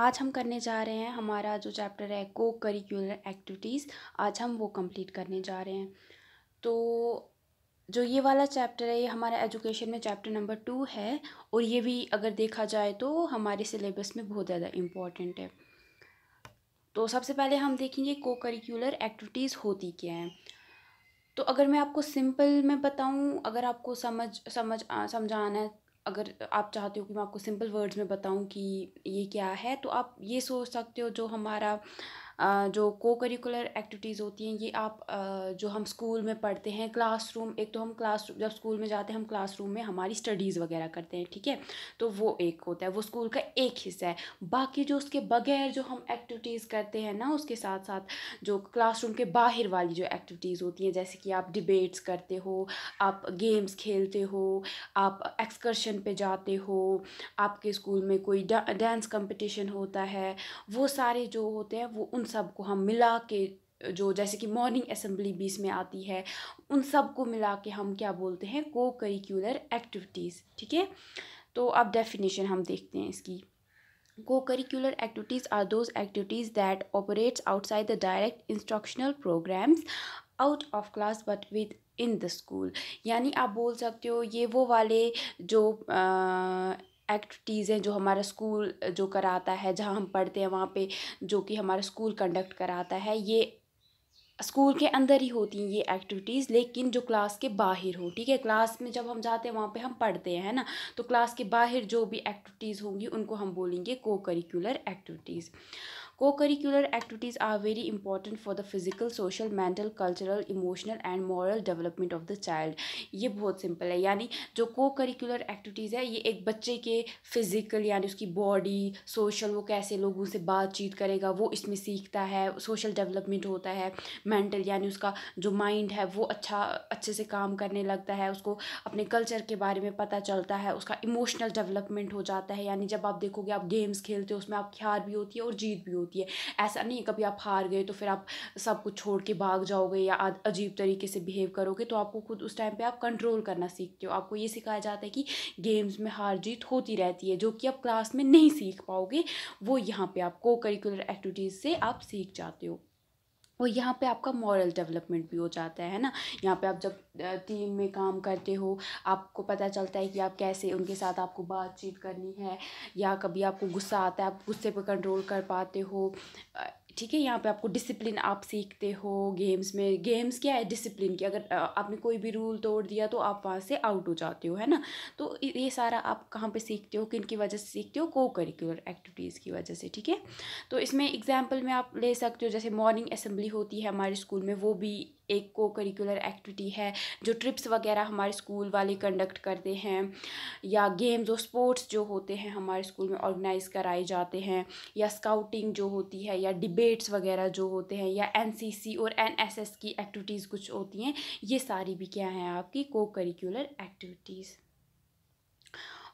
आज हम करने जा रहे हैं हमारा जो चैप्टर है को करिकुलर एक्टिविटीज़ आज हम वो कंप्लीट करने जा रहे हैं तो जो ये वाला चैप्टर है ये हमारा एजुकेशन में चैप्टर नंबर टू है और ये भी अगर देखा जाए तो हमारे सिलेबस में बहुत ज़्यादा इम्पॉर्टेंट है तो सबसे पहले हम देखेंगे को करिकुलर एक्टिविटीज़ होती क्या हैं तो अगर मैं आपको सिंपल में बताऊं अगर आपको समझ समझ समझाना है अगर आप चाहते हो कि मैं आपको सिंपल वर्ड्स में बताऊं कि ये क्या है तो आप ये सोच सकते हो जो हमारा जो को करिकुलर एक्टिविटीज़ होती हैं ये आप जो हम स्कूल में पढ़ते हैं क्लासरूम एक तो हम क्लास जब स्कूल में जाते हैं हम क्लासरूम में हमारी स्टडीज़ वगैरह करते हैं ठीक है तो वो एक होता है वो स्कूल का एक हिस्सा है बाकी जो उसके बगैर जो हम एक्टिविटीज़ करते हैं ना उसके साथ साथ जो क्लास के बाहर वाली जो एक्टिविटीज़ होती हैं जैसे कि आप डिबेट्स करते हो आप गेम्स खेलते हो आप एक्सकर्शन पर जाते हो आपके स्कूल में कोई डांस कंपटीशन होता है वो सारे जो होते हैं वो उन सबको हम मिला के जो जैसे कि मॉर्निंग असम्बली बीच में आती है उन सबको मिला के हम क्या बोलते हैं को करिकुलर एक्टिविटीज़ ठीक है तो अब डेफिनेशन हम देखते हैं इसकी को curricular activities are those activities that operates outside the direct instructional programs out of class but within the school यानी आप बोल सकते हो ये वो वाले जो एक्टिविटीज़ हैं जो हमारा स्कूल जो कराता है जहाँ हम पढ़ते हैं वहाँ पे जो कि हमारा स्कूल कंडक्ट कराता है ये स्कूल के अंदर ही होती हैं ये एक्टिविटीज़ लेकिन जो क्लास के बाहर हो ठीक है क्लास में जब हम जाते हैं वहाँ पे हम पढ़ते हैं ना तो क्लास के बाहर जो भी एक्टिविटीज़ होंगी उनको हम बोलेंगे को curricular activities cocurricular activities are very important for the physical social mental cultural emotional and moral development of the child ये बहुत सिंपल है यानी जो को करिकुलर एक्टिविटीज़ है ये एक बच्चे के फिज़िकल यानी उसकी बॉडी सोशल वो कैसे लोगों से बातचीत करेगा वो इसमें सीखता है सोशल डेवलपमेंट होता है मेंटल यानी उसका जो माइंड है वो अच्छा अच्छे से काम करने लगता है उसको अपने कल्चर के बारे में पता चलता है उसका इमोशनल डेवलपमेंट हो जाता है यानी जब आप देखोगे आप गेम्स खेलते हो उसमें आप हार भी होती है और जीत भी होती है होती है ऐसा नहीं कभी आप हार गए तो फिर आप सब कुछ छोड़ के भाग जाओगे या अजीब तरीके से बिहेव करोगे तो आपको खुद उस टाइम पर आप कंट्रोल करना सीखते हो आपको ये सिखाया जाता है कि गेम्स में हार जीत होती रहती है जो कि आप क्लास में नहीं सीख पाओगे वो यहाँ पर आप को करिकुलर एक्टिविटीज़ से आप सीख जाते हो और यहाँ पे आपका मॉरल डेवलपमेंट भी हो जाता है ना यहाँ पे आप जब टीम में काम करते हो आपको पता चलता है कि आप कैसे उनके साथ आपको बातचीत करनी है या कभी आपको गुस्सा आता है आप गुस्से पर कंट्रोल कर पाते हो ठीक है यहाँ पे आपको डिसिप्लिन आप सीखते हो गेम्स में गेम्स क्या है डिसिप्लिन की अगर आपने कोई भी रूल तोड़ दिया तो आप वहाँ से आउट हो जाते हो है ना तो ये सारा आप कहाँ पे सीखते हो किन की वजह से सीखते हो को करिकुलर एक्टिविटीज़ की वजह से ठीक है तो इसमें एग्जाम्पल में आप ले सकते हो जैसे मॉर्निंग असम्बली होती है हमारे स्कूल में वो भी एक को करिकुलर एक्टिविटी है जो ट्रिप्स वगैरह हमारे स्कूल वाले कंडक्ट करते हैं या गेम्स और स्पोर्ट्स जो होते हैं हमारे स्कूल में ऑर्गेनाइज कराए जाते हैं या स्काउटिंग जो होती है या डिबेट्स वगैरह जो होते हैं या एन और एन की एक्टिविटीज़ कुछ होती हैं ये सारी भी क्या हैं आपकी को करिकुलर एक्टिविटीज़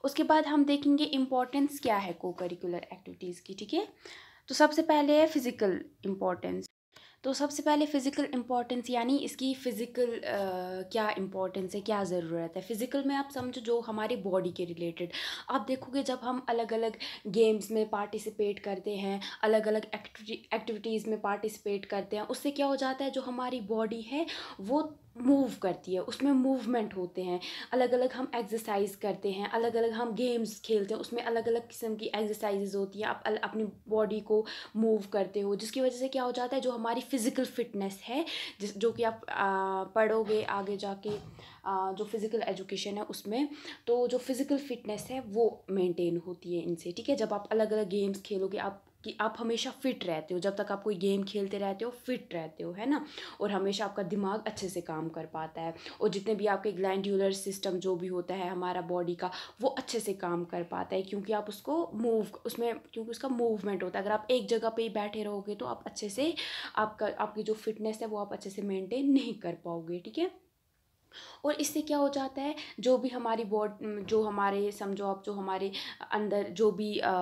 उसके बाद हम देखेंगे इम्पोर्टेंस क्या है को करिकुलर एक्टिविटीज़ की ठीक है तो सबसे पहले है फिज़िकल इम्पोर्टेंस तो सबसे पहले फ़िज़िकल इम्पॉर्टेंस यानी इसकी फ़िज़िकल क्या इम्पॉर्टेंस है क्या ज़रूरत है फ़िज़िकल में आप समझो जो हमारे बॉडी के रिलेटेड आप देखोगे जब हम अलग अलग गेम्स में पार्टिसिपेट करते हैं अलग अलग एक्टिविटीज़ में पार्टिसिपेट करते हैं उससे क्या हो जाता है जो हमारी बॉडी है वो मूव करती है उसमें मूवमेंट होते हैं अलग अलग हम एक्सरसाइज करते हैं अलग अलग हम गेम्स खेलते हैं उसमें अलग अलग किस्म की एक्सरसाइजेज होती हैं आप अल, अपनी बॉडी को मूव करते हो जिसकी वजह से क्या हो जाता है जो हमारी फ़िज़िकल फिटनेस है जिस जो कि आप आ, पढ़ोगे आगे जाके आ, जो फ़िज़िकल एजुकेशन है उसमें तो जो फ़िज़िकल फिटनेस है वो मेनटेन होती है इनसे ठीक है जब आप अलग अलग गेम्स खेलोगे आप कि आप हमेशा फिट रहते हो जब तक आप कोई गेम खेलते रहते हो फिट रहते हो है ना और हमेशा आपका दिमाग अच्छे से काम कर पाता है और जितने भी आपके ग्लैंडुलर सिस्टम जो भी होता है हमारा बॉडी का वो अच्छे से काम कर पाता है क्योंकि आप उसको मूव उसमें क्योंकि उसका मूवमेंट होता है अगर आप एक जगह पर ही बैठे रहोगे तो आप अच्छे से आपका आपकी जो फिटनेस है वो आप अच्छे से मेनटेन नहीं कर पाओगे ठीक है और इससे क्या हो जाता है जो भी हमारी बॉड जो हमारे समझो आप जो हमारे अंदर जो भी आ,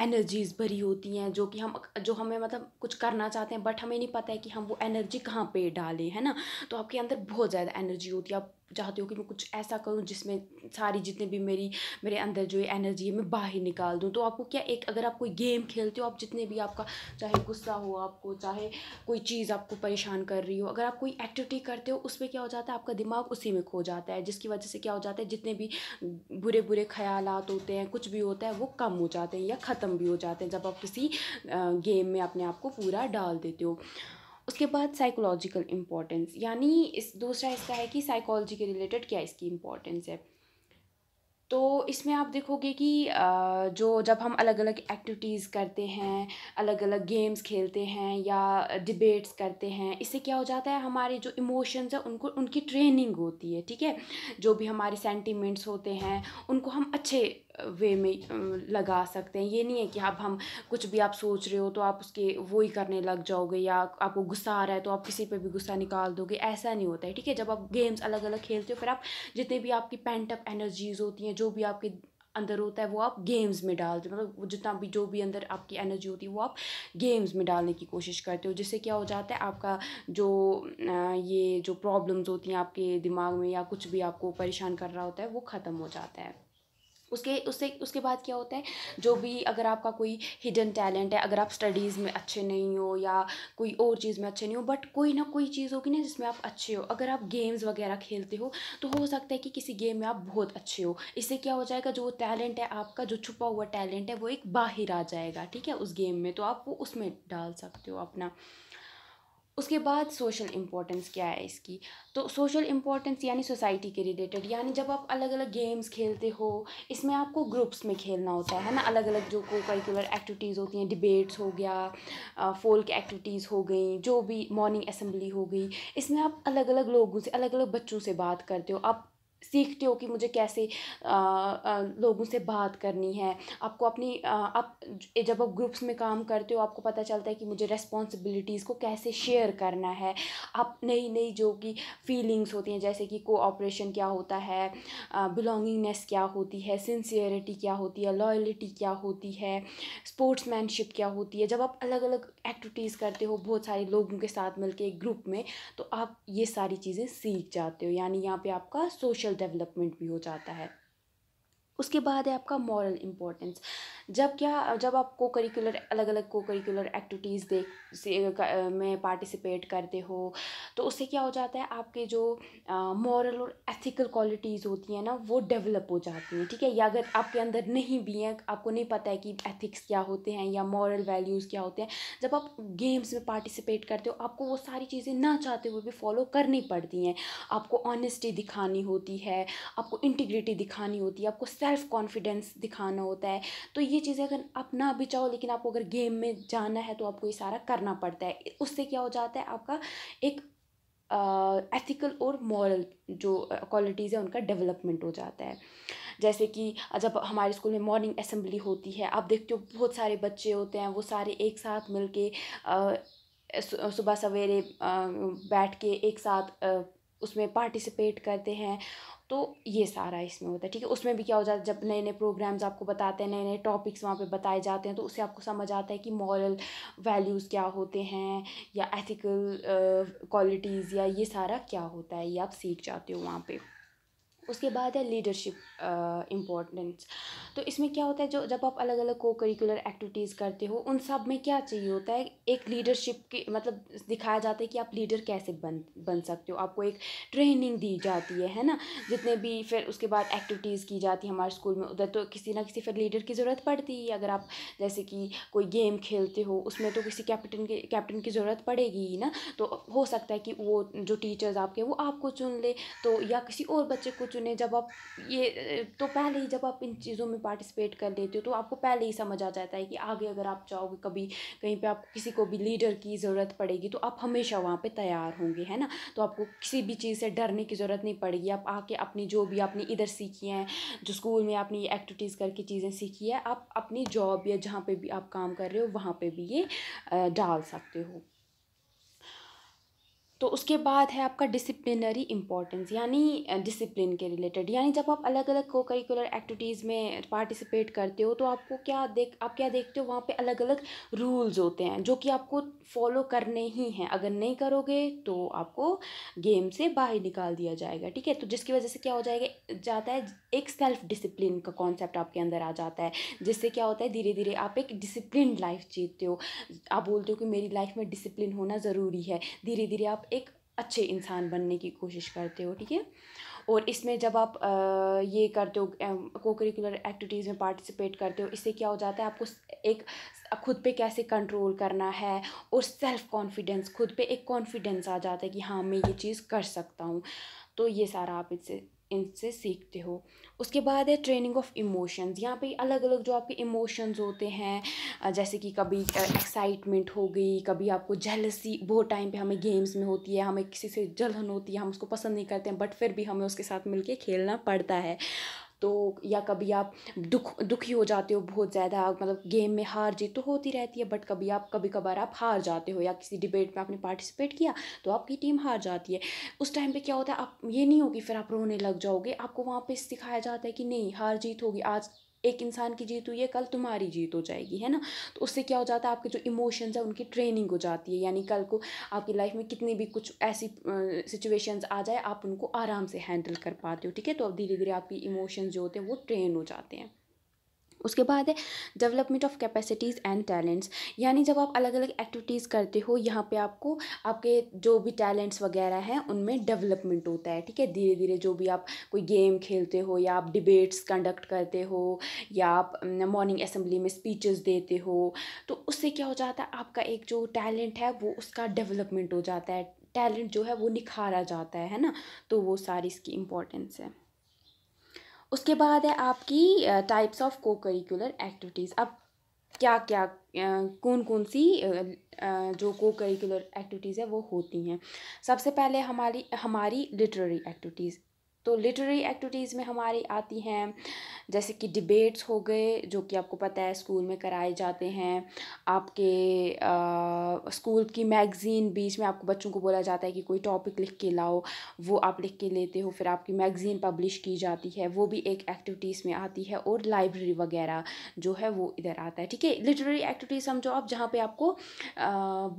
एनर्जीज़ भरी होती हैं जो कि हम जो हमें मतलब कुछ करना चाहते हैं बट हमें नहीं पता है कि हम वो एनर्जी कहाँ पे डालें है ना तो आपके अंदर बहुत ज़्यादा एनर्जी होती है आप चाहती हूँ कि मैं कुछ ऐसा करूँ जिसमें सारी जितने भी मेरी मेरे अंदर जो एनर्जी है मैं बाहर निकाल दूँ तो आपको क्या एक अगर आप कोई गेम खेलते हो आप जितने भी आपका चाहे गुस्सा हो आपको चाहे कोई चीज़ आपको परेशान कर रही हो अगर आप कोई एक्टिविटी करते हो उसमें क्या हो जाता है आपका दिमाग उसी में खो जाता है जिसकी वजह से क्या हो जाता है जितने भी बुरे बुरे ख्याल होते हैं कुछ भी होता है वो कम हो जाते हैं या ख़त्म भी हो जाते हैं जब आप किसी गेम में अपने आप को पूरा डाल देते हो उसके बाद साइकोलॉजिकल इम्पोर्टेंस यानी इस दूसरा इसका है कि साइकोलॉजी के रिलेटेड क्या इसकी इम्पोर्टेंस है तो इसमें आप देखोगे कि जो जब हम अलग अलग एक्टिविटीज़ करते हैं अलग अलग गेम्स खेलते हैं या डिबेट्स करते हैं इससे क्या हो जाता है हमारे जो इमोशंस हैं उनको उनकी ट्रेनिंग होती है ठीक है जो भी हमारे सेंटिमेंट्स होते हैं उनको हम अच्छे वे में लगा सकते हैं ये नहीं है कि अब हम कुछ भी आप सोच रहे हो तो आप उसके वो ही करने लग जाओगे या आपको गुस्सा आ रहा है तो आप किसी पर भी गुस्सा निकाल दोगे ऐसा नहीं होता है ठीक है जब आप गेम्स अलग अलग खेलते हो फिर आप जितने भी आपकी पेंटअप एनर्जीज होती हैं जो भी आपके अंदर होता है वो आप गेम्स में डालते हो मतलब जितना भी जो भी अंदर आपकी एनर्जी होती है वो आप गेम्स में डालने की कोशिश करते हो जिससे क्या हो जाता है आपका जो ये जो प्रॉब्लम्स होती हैं आपके दिमाग में या कुछ भी आपको परेशान कर रहा होता है वो ख़त्म हो जाता है उसके उससे उसके बाद क्या होता है जो भी अगर आपका कोई हिडन टैलेंट है अगर आप स्टडीज़ में अच्छे नहीं हो या कोई और चीज़ में अच्छे नहीं हो बट कोई ना कोई चीज़ होगी ना जिसमें आप अच्छे हो अगर आप गेम्स वगैरह खेलते हो तो हो सकता है कि किसी गेम में आप बहुत अच्छे हो इससे क्या हो जाएगा जो टैलेंट है आपका जो छुपा हुआ टैलेंट है वो एक बाहर आ जाएगा ठीक है उस गेम में तो आप वो उसमें डाल सकते हो अपना उसके बाद सोशल इम्पोर्टेंस क्या है इसकी तो सोशल इम्पोर्टेंस यानी सोसाइटी के रिलेटेड यानी जब आप अलग अलग गेम्स खेलते हो इसमें आपको ग्रुप्स में खेलना होता है ना अलग अलग जो को करिकुलर एक्टिविटीज़ होती हैं डिबेट्स हो गया फोल्क एक्टिविटीज़ हो गई जो भी मॉर्निंग असम्बली हो गई इसमें आप अलग अलग लोगों से अलग अलग बच्चों से बात करते हो आप सीखते हो कि मुझे कैसे आ, आ, लोगों से बात करनी है आपको अपनी आप जब आप ग्रुप्स में काम करते हो आपको पता चलता है कि मुझे रेस्पॉन्सिबिलिटीज़ को कैसे शेयर करना है आप नई नई जो कि फीलिंग्स होती हैं जैसे कि कोऑपरेशन क्या होता है बिलोंगिंगनेस क्या होती है सिंसियरिटी क्या होती है लॉयलिटी क्या होती है स्पोर्ट्समैनशिप क्या होती है जब आप अलग अलग एक्टिविटीज़ करते हो बहुत सारे लोगों के साथ मिलकर एक ग्रुप में तो आप ये सारी चीज़ें सीख जाते हो यानी यहाँ पे आपका सोशल स्पिरिचुअल डेवलपमेंट भी हो जाता है उसके बाद है आपका मॉरल इम्पोर्टेंस जब क्या जब आप को करिकुलर अलग अलग को करिकुलर एक्टिविटीज़ देख से में पार्टिसिपेट करते हो तो उससे क्या हो जाता है आपके जो मॉरल और एथिकल क्वालिटीज़ होती हैं ना वो डेवलप हो जाती हैं ठीक है या अगर आपके अंदर नहीं भी हैं आपको नहीं पता है कि एथिक्स क्या होते हैं या मॉरल वैल्यूज़ क्या होते हैं जब आप गेम्स में पार्टिसिपेट करते हो आपको वो सारी चीज़ें ना चाहते हुए भी फॉलो करनी पड़ती हैं आपको ऑनेस्टी दिखानी होती है आपको इंटीग्रिटी दिखानी होती है आपको सेल्फ कॉन्फिडेंस दिखाना होता है तो ये चीज़ें अगर आप ना भी चाहो लेकिन आपको अगर गेम में जाना है तो आपको ये सारा करना पड़ता है उससे क्या हो जाता है आपका एक एथिकल और मॉरल जो क्वालिटीज़ है उनका डेवलपमेंट हो जाता है जैसे कि जब हमारे स्कूल में मॉर्निंग असेंबली होती है आप देखते हो बहुत सारे बच्चे होते हैं वो सारे एक साथ मिल के सुबह सवेरे बैठ के एक साथ उसमें पार्टिसिपेट करते हैं तो ये सारा इसमें होता है ठीक है उसमें भी क्या हो जाता है जब नए नए प्रोग्राम्स आपको बताते हैं नए नए टॉपिक्स वहाँ पे बताए जाते हैं तो उससे आपको समझ आता है कि मॉरल वैल्यूज़ क्या होते हैं या एथिकल क्वालिटीज़ या ये सारा क्या होता है ये आप सीख जाते हो वहाँ पर उसके बाद है लीडरशिप इम्पोर्टेंस तो इसमें क्या होता है जो जब आप अलग अलग को करिकुलर एक्टिविटीज़ करते हो उन सब में क्या चाहिए होता है एक लीडरशिप के मतलब दिखाया जाता है कि आप लीडर कैसे बन बन सकते हो आपको एक ट्रेनिंग दी जाती है है ना जितने भी फिर उसके बाद एक्टिविटीज़ की जाती है हमारे स्कूल में उधर तो किसी ना किसी फिर लीडर की ज़रूरत पड़ती है अगर आप जैसे कि कोई गेम खेलते हो उसमें तो किसी कैप्टन के कैप्टन की ज़रूरत पड़ेगी ही ना तो हो सकता है कि वो जो टीचर्स आपके वो आपको चुन ले तो या किसी और बच्चे को चुने जब आप ये तो पहले ही जब आप इन चीज़ों में पार्टिसिपेट कर लेते हो तो आपको पहले ही समझ आ जाता है कि आगे अगर आप चाहोगे कभी कहीं पे आप किसी को भी लीडर की ज़रूरत पड़ेगी तो आप हमेशा वहाँ पे तैयार होंगे है ना तो आपको किसी भी चीज़ से डरने की ज़रूरत नहीं पड़ेगी आप आके अपनी जो भी आपने इधर सीखी हैं जो स्कूल में आपने ये एक्टिविटीज़ करके चीज़ें सीखी है आप अपनी जॉब या जहाँ पर भी आप काम कर रहे हो वहाँ पर भी ये डाल सकते हो तो उसके बाद है आपका डिसिप्लिनरी इंपॉर्टेंस यानी डिसिप्लिन के रिलेटेड यानी जब आप अलग अलग को करिकुलर एक्टिविटीज़ में पार्टिसिपेट करते हो तो आपको क्या देख आप क्या देखते हो वहाँ पे अलग अलग रूल्स होते हैं जो कि आपको फॉलो करने ही हैं अगर नहीं करोगे तो आपको गेम से बाहर निकाल दिया जाएगा ठीक है तो जिसकी वजह से क्या हो जाएगा जाता है एक सेल्फ डिसिप्लिन का कॉन्सेप्ट आपके अंदर आ जाता है जिससे क्या होता है धीरे धीरे आप एक डिसिप्लिन लाइफ जीतते हो आप बोलते हो कि मेरी लाइफ में डिसिप्लिन होना ज़रूरी है धीरे धीरे आप एक अच्छे इंसान बनने की कोशिश करते हो ठीक है और इसमें जब आप ये करते हो को करिकुलर एक्टिविटीज़ में पार्टिसिपेट करते हो इससे क्या हो जाता है आपको एक खुद पे कैसे कंट्रोल करना है और सेल्फ़ कॉन्फिडेंस खुद पे एक कॉन्फिडेंस आ जाता है कि हाँ मैं ये चीज़ कर सकता हूँ तो ये सारा आप इससे इनसे सीखते हो उसके बाद है ट्रेनिंग ऑफ इमोशंस यहाँ पे अलग अलग जो आपके इमोशंस होते हैं जैसे कि कभी एक्साइटमेंट हो गई कभी आपको जेलसी वो टाइम पे हमें गेम्स में होती है हमें किसी से जलन होती है हम उसको पसंद नहीं करते हैं बट फिर भी हमें उसके साथ मिलके खेलना पड़ता है तो या कभी आप दुख दुखी हो जाते हो बहुत ज़्यादा मतलब गेम में हार जीत तो होती रहती है बट कभी आप कभी कभार आप हार जाते हो या किसी डिबेट में आपने पार्टिसिपेट किया तो आपकी टीम हार जाती है उस टाइम पे क्या होता है आप ये नहीं होगी फिर आप रोने लग जाओगे आपको वहाँ पे सिखाया जाता है कि नहीं हार जीत होगी आज एक इंसान की जीत हुई है कल तुम्हारी जीत हो जाएगी है ना तो उससे क्या हो जाता है आपके जो इमोशंस हैं उनकी ट्रेनिंग हो जाती है यानी कल को आपकी लाइफ में कितनी भी कुछ ऐसी सिचुएशंस आ जाए आप उनको आराम से हैंडल कर पाते हो ठीक है तो अब धीरे धीरे आपकी इमोशंस जो होते हैं वो ट्रेन हो जाते हैं उसके बाद है development of capacities and talents यानी जब आप अलग अलग एक्टिविटीज़ करते हो यहाँ पे आपको आपके जो भी टैलेंट्स वगैरह हैं उनमें डेवलपमेंट होता है ठीक है धीरे धीरे जो भी आप कोई गेम खेलते हो या आप डिबेट्स कंडक्ट करते हो या आप मॉर्निंग असम्बली में स्पीचेस देते हो तो उससे क्या हो जाता है आपका एक जो टैलेंट है वो उसका डेवलपमेंट हो जाता है टैलेंट जो है वो निखारा जाता है ना तो वो सारी इसकी इंपॉर्टेंस है उसके बाद है आपकी types of co curricular activities अब क्या क्या कौन कौन सी जो को करिकुलर एक्टिविटीज़ है वो होती हैं सबसे पहले हमारी हमारी लिटरेरी एक्टिविटीज़ तो लिटरेरी एक्टिविटीज़ में हमारी आती हैं जैसे कि डिबेट्स हो गए जो कि आपको पता है स्कूल में कराए जाते हैं आपके आ, स्कूल की मैगज़ीन बीच में आपको बच्चों को बोला जाता है कि कोई टॉपिक लिख के लाओ वो आप लिख के लेते हो फिर आपकी मैगज़ीन पब्लिश की जाती है वो भी एक एक्टिविटीज़ में आती है और लाइब्रेरी वगैरह जो है वो इधर आता है ठीक है लिटरेरी एक्टिविटीज़ समझो आप जहाँ पर आपको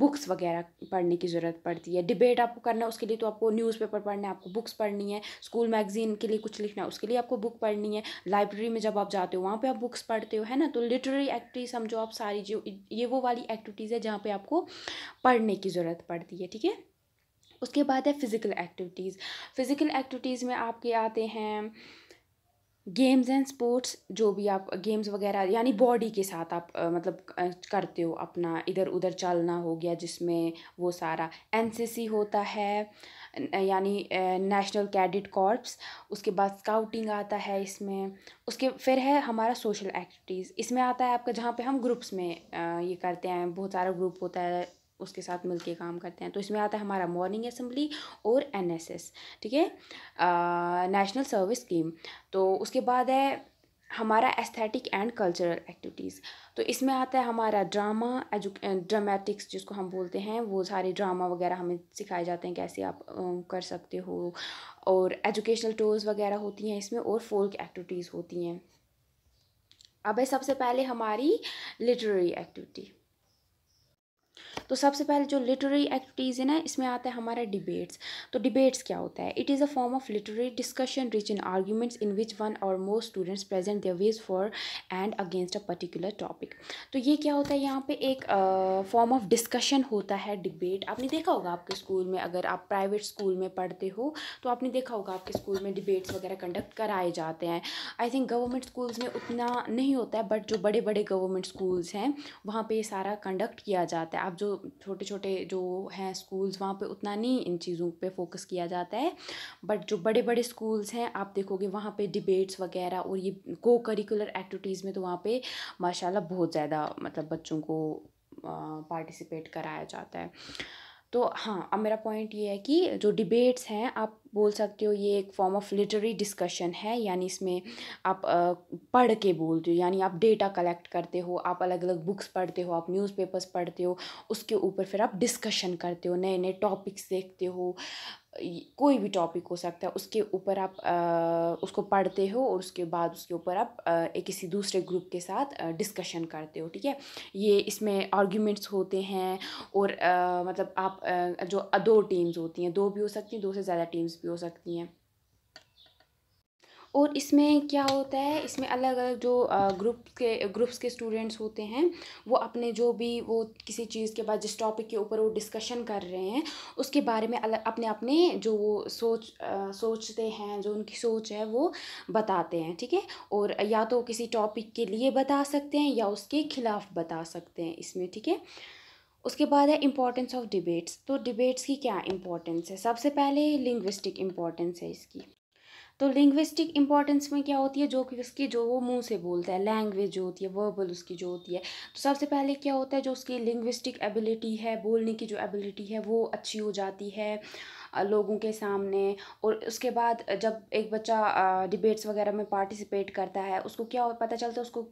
बुक्स वगैरह पढ़ने की ज़रूरत पड़ती है डिबेट आपको करना है उसके लिए तो आपको न्यूज़पेपर पढ़ना है आपको बुक्स पढ़नी है स्कूल मैगज़ीन के लिए कुछ लिखना है उसके लिए आपको बुक पढ़नी है लाइब्रेरी में जब आप जाते हो वहाँ पे आप बुक्स पढ़ते हो है ना तो लिटरेरी एक्टिविटी समझो आप सारी जो ये वो वाली एक्टिविटीज़ है जहाँ पे आपको पढ़ने की ज़रूरत पड़ती है ठीक है उसके बाद है फ़िज़िकल एक्टिविटीज़ फ़िज़िकल एक्टिविटीज़ में आपके आते हैं गेम्स एंड स्पोर्ट्स जो भी आप गेम्स वगैरह यानी बॉडी के साथ आप आ, मतलब करते हो अपना इधर उधर चलना हो गया जिसमें वो सारा एनसीसी होता है यानी नेशनल कैडिट कॉर्प्स उसके बाद स्काउटिंग आता है इसमें उसके फिर है हमारा सोशल एक्टिविटीज़ इसमें आता है आपका जहाँ पे हम ग्रुप्स में ये करते हैं बहुत सारा ग्रुप होता है उसके साथ मिलके काम करते हैं तो इसमें आता है हमारा मॉर्निंग असम्बली और एनएसएस ठीक है नेशनल सर्विस स्कीम तो उसके बाद है हमारा एस्थेटिक एंड कल्चरल एक्टिविटीज़ तो इसमें आता है हमारा ड्रामा एजु ड्रामेटिक्स जिसको हम बोलते हैं वो सारे ड्रामा वगैरह हमें सिखाए जाते हैं कैसे आप कर सकते हो और एजुकेशनल टूर्स वगैरह होती हैं इसमें और फोल्क एक्टिविटीज़ होती हैं अब है सबसे पहले हमारी लिटरेरी एक्टिविटी तो सबसे पहले जो लिटरेरी एक्टिविटीज़ है ना इसमें आता है हमारा डिबेट्स तो डिबेट्स क्या होता है it is a form of literary discussion rich in arguments in which one or more students present their ways for and against a particular topic तो ये क्या होता है यहाँ पे एक फॉर्म ऑफ डिस्कशन होता है डिबेट आपने देखा होगा आपके स्कूल में अगर आप प्राइवेट स्कूल में पढ़ते हो तो आपने देखा होगा आपके स्कूल में डिबेट्स वगैरह कंडक्ट कराए जाते हैं आई थिंक गवर्नमेंट स्कूल्स में उतना नहीं होता है बट जो बड़े बड़े गवर्नमेंट स्कूल्स हैं वहाँ पर ये सारा कंडक्ट किया जाता है आप जो छोटे छोटे जो हैं स्कूल्स वहाँ पे उतना नहीं इन चीज़ों पे फोकस किया जाता है बट जो बड़े बड़े स्कूल्स हैं आप देखोगे वहाँ पे डिबेट्स वगैरह और ये को करिकुलर एक्टिविटीज़ में तो वहाँ पे माशाल्लाह बहुत ज़्यादा मतलब बच्चों को पार्टिसिपेट कराया जाता है तो हाँ अब मेरा पॉइंट ये है कि जो डिबेट्स हैं आप बोल सकते हो ये एक फॉर्म ऑफ लिटरेरी डिस्कशन है यानी इसमें आप पढ़ के बोलते हो यानी आप डेटा कलेक्ट करते हो आप अलग अलग बुक्स पढ़ते हो आप न्यूज़पेपर्स पढ़ते हो उसके ऊपर फिर आप डिस्कशन करते हो नए नए टॉपिक्स देखते हो कोई भी टॉपिक हो सकता है उसके ऊपर आप आ, उसको पढ़ते हो और उसके बाद उसके ऊपर आप एक किसी दूसरे ग्रुप के साथ डिस्कशन करते हो ठीक है ये इसमें आर्ग्यूमेंट्स होते हैं और आ, मतलब आप आ, जो दो टीम्स होती हैं दो भी हो सकती हैं दो से ज़्यादा टीम्स भी हो सकती हैं और इसमें क्या होता है इसमें अलग अलग जो ग्रुप के ग्रुप्स के स्टूडेंट्स होते हैं वो अपने जो भी वो किसी चीज़ के बाद जिस टॉपिक के ऊपर वो डिस्कशन कर रहे हैं उसके बारे में अलग अपने अपने जो वो सोच आ, सोचते हैं जो उनकी सोच है वो बताते हैं ठीक है और या तो किसी टॉपिक के लिए बता सकते हैं या उसके खिलाफ बता सकते हैं इसमें ठीक है उसके बाद है इम्पॉर्टेंस ऑफ डिबेट्स तो डिबेट्स की क्या इम्पॉर्टेंस है सबसे पहले लिंग्विस्टिक इम्पॉर्टेंस है इसकी तो लिंग्विस्टिक इम्पॉर्टेंस में क्या होती है जो कि उसकी जो वो मुंह से बोलता है लैंग्वेज जो होती है वर्बल उसकी जो होती है तो सबसे पहले क्या होता है जो उसकी लिंग्विस्टिक एबिलिटी है बोलने की जो एबिलिटी है वो अच्छी हो जाती है लोगों के सामने और उसके बाद जब एक बच्चा डिबेट्स वगैरह में पार्टिसिपेट करता है उसको क्या पता चलता है उसको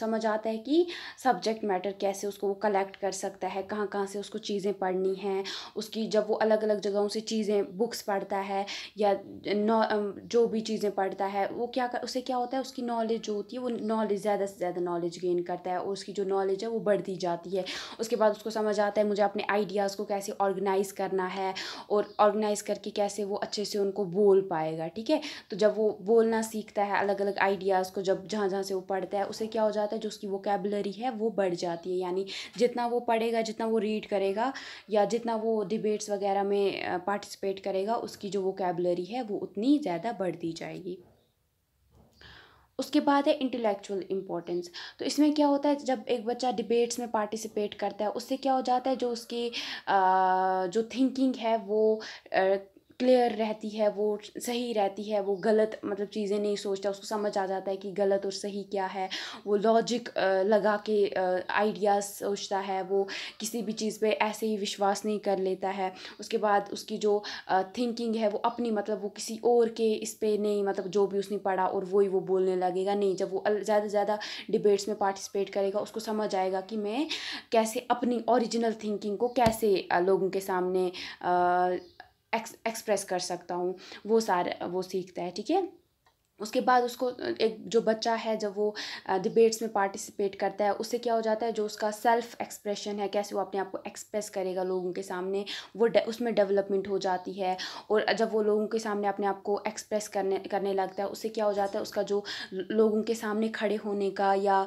समझ आता है कि सब्जेक्ट मैटर कैसे उसको वो कलेक्ट कर सकता है कहाँ कहाँ से उसको चीज़ें पढ़नी हैं उसकी जब वो अलग अलग जगहों से चीज़ें बुक्स पढ़ता है या जो भी चीज़ें पढ़ता है वो क्या कर उसे क्या होता है उसकी नॉलेज जो होती है वो नॉलेज ज़्यादा से ज़्यादा नॉलेज गेन करता है और उसकी जो नॉलेज है वो बढ़ती जाती है उसके बाद उसको समझ आता है मुझे अपने आइडियाज़ को कैसे ऑर्गेनाइज़ करना है और ऑर्गेनाइज़ करके कैसे वो अच्छे से उनको बोल पाएगा ठीक है तो जब वो बोलना सीखता है अलग अलग आइडियाज़ को जब जहाँ जहाँ से वो पढ़ता है उसे क्या हो जाता है जो उसकी वोकेबलरी है वो बढ़ जाती है यानी जितना वो पढ़ेगा जितना वो रीड करेगा या जितना वो डिबेट्स वगैरह में पार्टिसिपेट करेगा उसकी जो वोकेबलरी है वो उतनी ज़्यादा बढ़ती जाएगी उसके बाद है इंटेलेक्चुअल इम्पोर्टेंस तो इसमें क्या होता है जब एक बच्चा डिबेट्स में पार्टिसिपेट करता है उससे क्या हो जाता है जो उसकी जो थिंकिंग है वो क्लियर रहती है वो सही रहती है वो गलत मतलब चीज़ें नहीं सोचता उसको समझ आ जाता है कि गलत और सही क्या है वो लॉजिक लगा के आइडियाज़ सोचता है वो किसी भी चीज़ पे ऐसे ही विश्वास नहीं कर लेता है उसके बाद उसकी जो थिंकिंग है वो अपनी मतलब वो किसी और के इस पर नहीं मतलब जो भी उसने पढ़ा और वही वो, वो बोलने लगेगा नहीं जब वो ज़्यादा से ज़्यादा डिबेट्स में पार्टिसिपेट करेगा उसको समझ आएगा कि मैं कैसे अपनी ओरिजिनल थिंकिंग को कैसे लोगों के सामने एक्सप्रेस कर सकता हूँ वो सारा वो सीखता है ठीक है उसके बाद उसको एक जो बच्चा है जब वो डिबेट्स में पार्टिसिपेट करता है उससे क्या हो जाता है जो उसका सेल्फ एक्सप्रेशन है कैसे वो अपने आप को एक्सप्रेस करेगा लोगों के सामने वो उसमें डेवलपमेंट हो जाती है और जब वो लोगों के सामने अपने आप को एक्सप्रेस करने करने लगता है उससे क्या हो जाता है उसका जो लोगों के सामने खड़े होने का या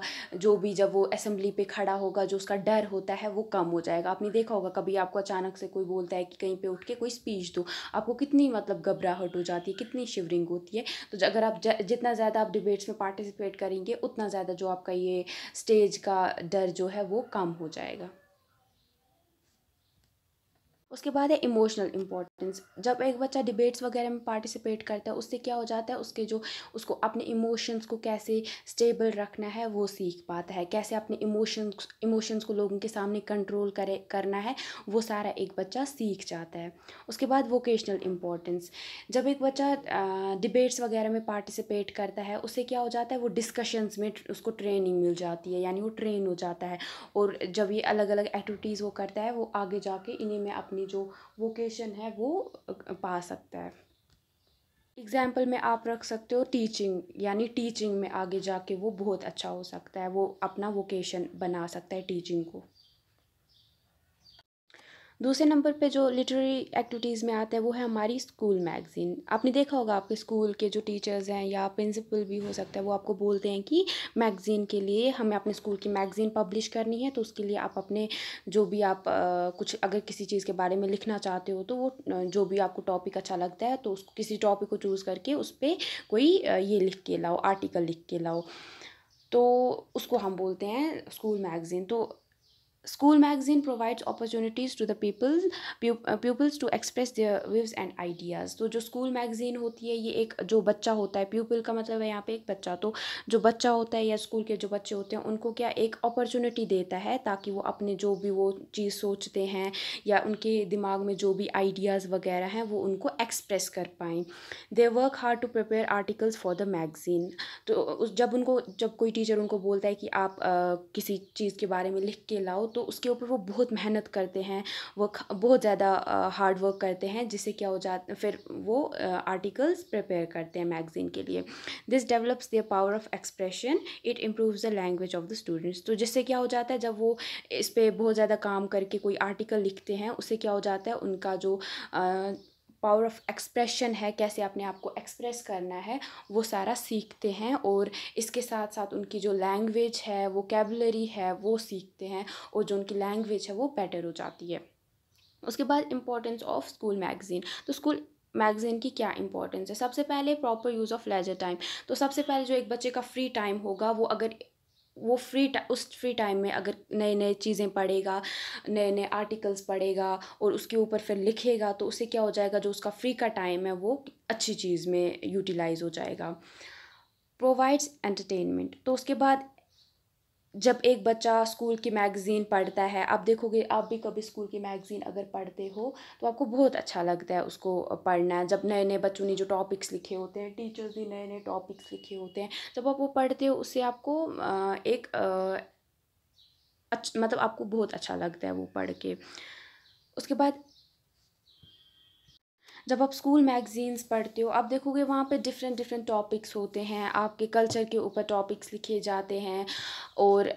जो भी जब वो असम्बली पर खड़ा होगा जो उसका डर होता है वो कम हो जाएगा आपने देखा होगा कभी आपको अचानक से कोई बोलता है कि कहीं पर उठ के कोई स्पीच दो आपको कितनी मतलब घबराहट हो जाती है कितनी शिवरिंग होती है तो अगर आप जितना ज़्यादा आप डिबेट्स में पार्टिसिपेट करेंगे उतना ज़्यादा जो आपका ये स्टेज का डर जो है वो कम हो जाएगा उसके बाद है इमोशनल इम्पोर्टेंस जब एक बच्चा डिबेट्स वगैरह में पार्टिसिपेट करता है उससे क्या हो जाता है उसके जो उसको अपने इमोशंस को कैसे स्टेबल रखना है वो सीख पाता है कैसे अपने इमोशंस इमोशंस को लोगों के सामने कंट्रोल करे करना है वो सारा एक बच्चा सीख जाता है उसके बाद वोकेशनल इम्पोर्टेंस जब एक बच्चा डिबेट्स वगैरह में पार्टिसिपेट करता है उससे क्या हो जाता है वो डिस्कशंस में उसको ट्रेनिंग मिल जाती है यानी वो ट्रेन हो जाता है और जब ये अलग अलग एक्टिविटीज़ वो करता है वो आगे जाके इन्हें में अपनी अपनी जो वोकेशन है वो पा सकता है एग्ज़ाम्पल में आप रख सकते हो टीचिंग यानी टीचिंग में आगे जाके वो बहुत अच्छा हो सकता है वो अपना वोकेशन बना सकता है टीचिंग को दूसरे नंबर पे जो लिटरेरी एक्टिविटीज़ में आता है वो है हमारी स्कूल मैगज़ीन आपने देखा होगा आपके स्कूल के जो टीचर्स हैं या प्रिंसिपल भी हो सकता है वो आपको बोलते हैं कि मैगज़ीन के लिए हमें अपने स्कूल की मैगज़ीन पब्लिश करनी है तो उसके लिए आप अपने जो भी आप आ, कुछ अगर किसी चीज़ के बारे में लिखना चाहते हो तो वो जो भी आपको टॉपिक अच्छा लगता है तो उसको किसी टॉपिक को चूज़ करके उस पर कोई ये लिख के लाओ आर्टिकल लिख के लाओ तो उसको हम बोलते हैं स्कूल मैगज़ीन तो School magazine provides opportunities to the people uh, pupils to express their views and ideas. तो जो school magazine होती है ये एक जो बच्चा होता है pupil का मतलब है यहाँ पे एक बच्चा तो जो बच्चा होता है या स्कूल के जो बच्चे होते हैं उनको क्या एक अपॉर्चुनिटी देता है ताकि वो अपने जो भी वो चीज़ सोचते हैं या उनके दिमाग में जो भी आइडियाज़ वगैरह हैं वो उनको एक्सप्रेस कर पाएँ they work hard to prepare articles for the magazine तो जब उनको जब कोई टीचर उनको बोलता है कि आप आ, किसी चीज़ के बारे में लिख के लाओ तो उसके ऊपर वो बहुत मेहनत करते हैं वो बहुत ज़्यादा हार्ड वर्क करते हैं जिससे क्या हो जा फिर वो आर्टिकल्स प्रिपेयर करते हैं मैगज़ीन के लिए this develops the power of expression it improves the language of the students तो जिससे क्या हो जाता है जब वो इस पर बहुत ज़्यादा काम करके कोई आर्टिकल लिखते हैं उससे क्या हो जाता है उनका जो पावर ऑफ एक्सप्रेशन है कैसे अपने आप को एक्सप्रेस करना है वो सारा सीखते हैं और इसके साथ साथ उनकी जो लैंग्वेज है वो कैबलरी है वो सीखते हैं और जो उनकी लैंग्वेज है वो बेटर हो जाती है उसके बाद इम्पोर्टेंस ऑफ स्कूल मैगज़ीन तो स्कूल मैगज़ीन की क्या इंपॉर्टेंस है सबसे पहले proper use of leisure time तो सबसे पहले जो एक बच्चे का फ्री टाइम होगा वो अगर वो फ्री उस फ्री टाइम में अगर नए नए चीज़ें पढ़ेगा नए नए आर्टिकल्स पढ़ेगा और उसके ऊपर फिर लिखेगा तो उससे क्या हो जाएगा जो उसका फ्री का टाइम है वो अच्छी चीज़ में यूटिलाइज हो जाएगा प्रोवाइड्स एंटरटेनमेंट तो उसके बाद जब एक बच्चा स्कूल की मैगज़ीन पढ़ता है आप देखोगे आप भी कभी स्कूल की मैगज़ीन अगर पढ़ते हो तो आपको बहुत अच्छा लगता है उसको पढ़ना जब नए नए बच्चों ने जो टॉपिक्स लिखे होते हैं टीचर्स भी नए नए टॉपिक्स लिखे होते हैं जब आप वो पढ़ते हो उससे आपको एक अच्छा मतलब आपको बहुत अच्छा लगता है वो पढ़ के उसके बाद जब आप स्कूल मैगज़ीन्स पढ़ते हो आप देखोगे वहाँ पे डिफरेंट डिफरेंट टॉपिक्स होते हैं आपके कल्चर के ऊपर टॉपिक्स लिखे जाते हैं और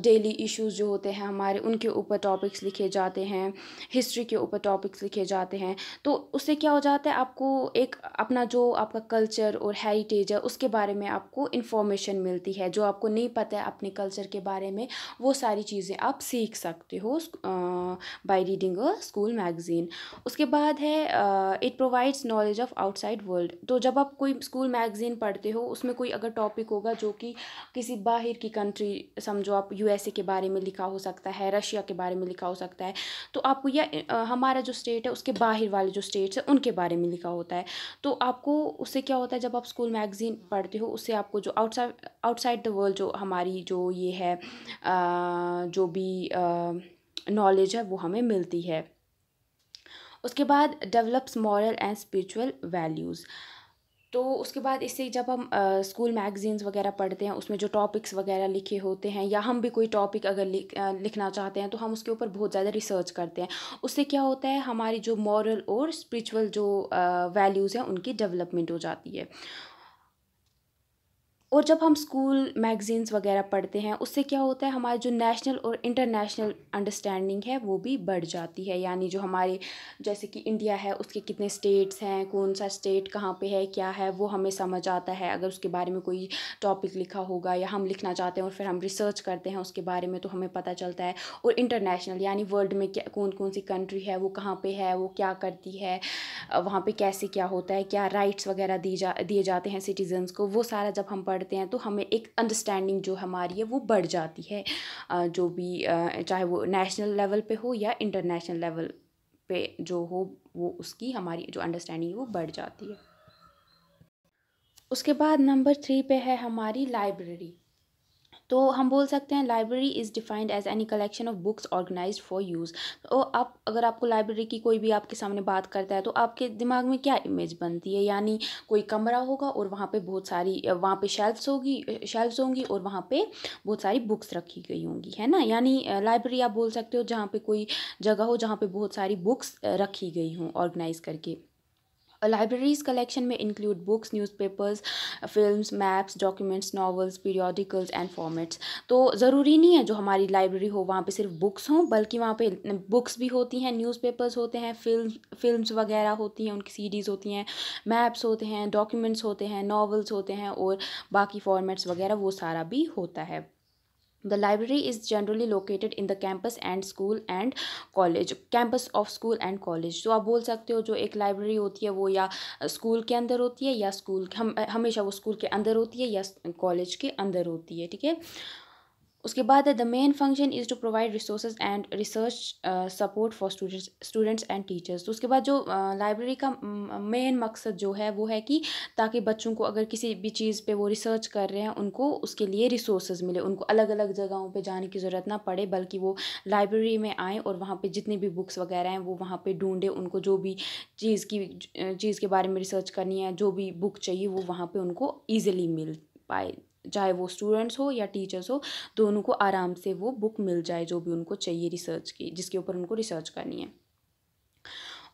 डेली uh, इश्यूज़ जो होते हैं हमारे उनके ऊपर टॉपिक्स लिखे जाते हैं हिस्ट्री के ऊपर टॉपिक्स लिखे जाते हैं तो उससे क्या हो जाता है आपको एक अपना जो आपका कल्चर और हेरिटेज है उसके बारे में आपको इन्फॉर्मेशन मिलती है जो आपको नहीं पता है अपने कल्चर के बारे में वो सारी चीज़ें आप सीख सकते हो by reading a school magazine उसके बाद है uh, it provides knowledge of outside world तो जब आप कोई स्कूल मैगजीन पढ़ते हो उसमें कोई अगर टॉपिक होगा जो कि किसी बाहर की कंट्री समझो आप यूएसए के बारे में लिखा हो सकता है रशिया के बारे में लिखा हो सकता है तो आपको या हमारा जो स्टेट है उसके बाहर वाले जो स्टेट्स हैं उनके बारे में लिखा होता है तो आपको उससे क्या होता है जब आप स्कूल मैगजीन पढ़ते हो उससे आपको जो आउटसाइड आउटसाइड द वर्ल्ड जो हमारी जो ये है जो भी नॉलेज है वो हमें मिलती है उसके बाद develops moral and spiritual values तो उसके बाद इससे जब हम स्कूल मैगज़ीन्स वगैरह पढ़ते हैं उसमें जो टॉपिक्स वगैरह लिखे होते हैं या हम भी कोई टॉपिक अगर लिख आ, लिखना चाहते हैं तो हम उसके ऊपर बहुत ज़्यादा रिसर्च करते हैं उससे क्या होता है हमारी जो मॉरल और स्पिरिचुअल जो वैल्यूज़ हैं उनकी डेवलपमेंट हो जाती है और जब हम स्कूल मैगज़ीन्स वगैरह पढ़ते हैं उससे क्या होता है हमारे जो नेशनल और इंटरनेशनल अंडरस्टैंडिंग है वो भी बढ़ जाती है यानी जो हमारे जैसे कि इंडिया है उसके कितने स्टेट्स हैं कौन सा स्टेट कहाँ पे है क्या है वो हमें समझ आता है अगर उसके बारे में कोई टॉपिक लिखा होगा या हम लिखना चाहते हैं और फिर हम रिसर्च करते हैं उसके बारे में तो हमें पता चलता है और इंटरनेशनल यानी वर्ल्ड में क्या कौन कौन सी कंट्री है वो कहाँ पर है वो क्या करती है वहाँ पर कैसे क्या होता है क्या राइट्स वगैरह दी जा दिए जाते हैं सिटीज़न्स को वो सारा जब हम पढ़ पढ़ते हैं तो हमें एक अंडरस्टैंडिंग जो हमारी है वो बढ़ जाती है जो भी चाहे वो नेशनल लेवल पे हो या इंटरनेशनल लेवल पे जो हो वो उसकी हमारी जो अंडरस्टैंडिंग है वो बढ़ जाती है उसके बाद नंबर थ्री पे है हमारी लाइब्रेरी तो हम बोल सकते हैं library is defined as any collection of books organize for use तो आप अगर आपको लाइब्रेरी की कोई भी आपके सामने बात करता है तो आपके दिमाग में क्या इमेज बनती है यानी कोई कमरा होगा और वहाँ पे बहुत सारी वहाँ पे शेल्फ्स होगी शेल्फ्स होंगी और वहाँ पे बहुत सारी बुक्स रखी गई होंगी है ना यानी लाइब्रेरी आप बोल सकते हो जहाँ पर कोई जगह हो जहाँ पर बहुत सारी बुक्स रखी गई हों ऑर्गेनाइज करके लाइब्रेरीज कलेक्शन में include books newspapers film maps documents novels periodicals and formats तो ज़रूरी नहीं है जो हमारी लाइब्रेरी हो वहाँ पे सिर्फ बुक्स हों बल्कि वहाँ पे बुक्स भी होती हैं न्यूज़पेपर्स होते हैं फिल्म फिल्म वगैरह होती हैं उनकी सीरीज़ होती हैं मैप्स होते हैं डॉक्यूमेंट्स होते हैं नॉवल्स होते हैं और बाकी फॉर्मेट्स वगैरह वो सारा भी होता है the library is generally located in the campus and school and college campus of school and college तो आप बोल सकते हो जो एक library होती है वो या school के अंदर होती है या school हम हमेशा वो school के अंदर होती है या college के अंदर होती है ठीक है उसके बाद the main function is to provide resource and research support for students students and teachers तो उसके बाद जो लाइब्रेरी uh, का मेन mm, मकसद जो है वो है कि ताकि बच्चों को अगर किसी भी चीज़ पे वो रिसर्च कर रहे हैं उनको उसके लिए रिसोर्स मिले उनको अलग अलग जगहों पे जाने की ज़रूरत ना पड़े बल्कि वो लाइब्रेरी में आएँ और वहाँ पर जितनी भी बुक्स वगैरह हैं वो वहाँ पर ढूंढे उनको जो भी चीज़ की चीज़ के बारे में रिसर्च करनी है जो भी बुक चाहिए वो वहाँ पर उनको ईजिली मिल पाए चाहे वो स्टूडेंट्स हो या टीचर्स हो दोनों को आराम से वो बुक मिल जाए जो भी उनको चाहिए रिसर्च की जिसके ऊपर उनको रिसर्च करनी है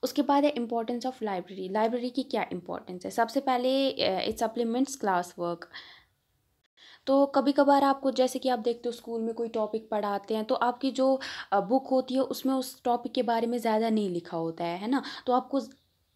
उसके बाद है इम्पोर्टेंस ऑफ लाइब्रेरी लाइब्रेरी की क्या इम्पोर्टेंस है सबसे पहले इट सप्लीमेंट्स क्लास वर्क तो कभी कभार आपको जैसे कि आप देखते हो स्कूल में कोई टॉपिक पढ़ाते हैं तो आपकी जो बुक होती है उसमें उस टॉपिक के बारे में ज़्यादा नहीं लिखा होता है है ना तो आपको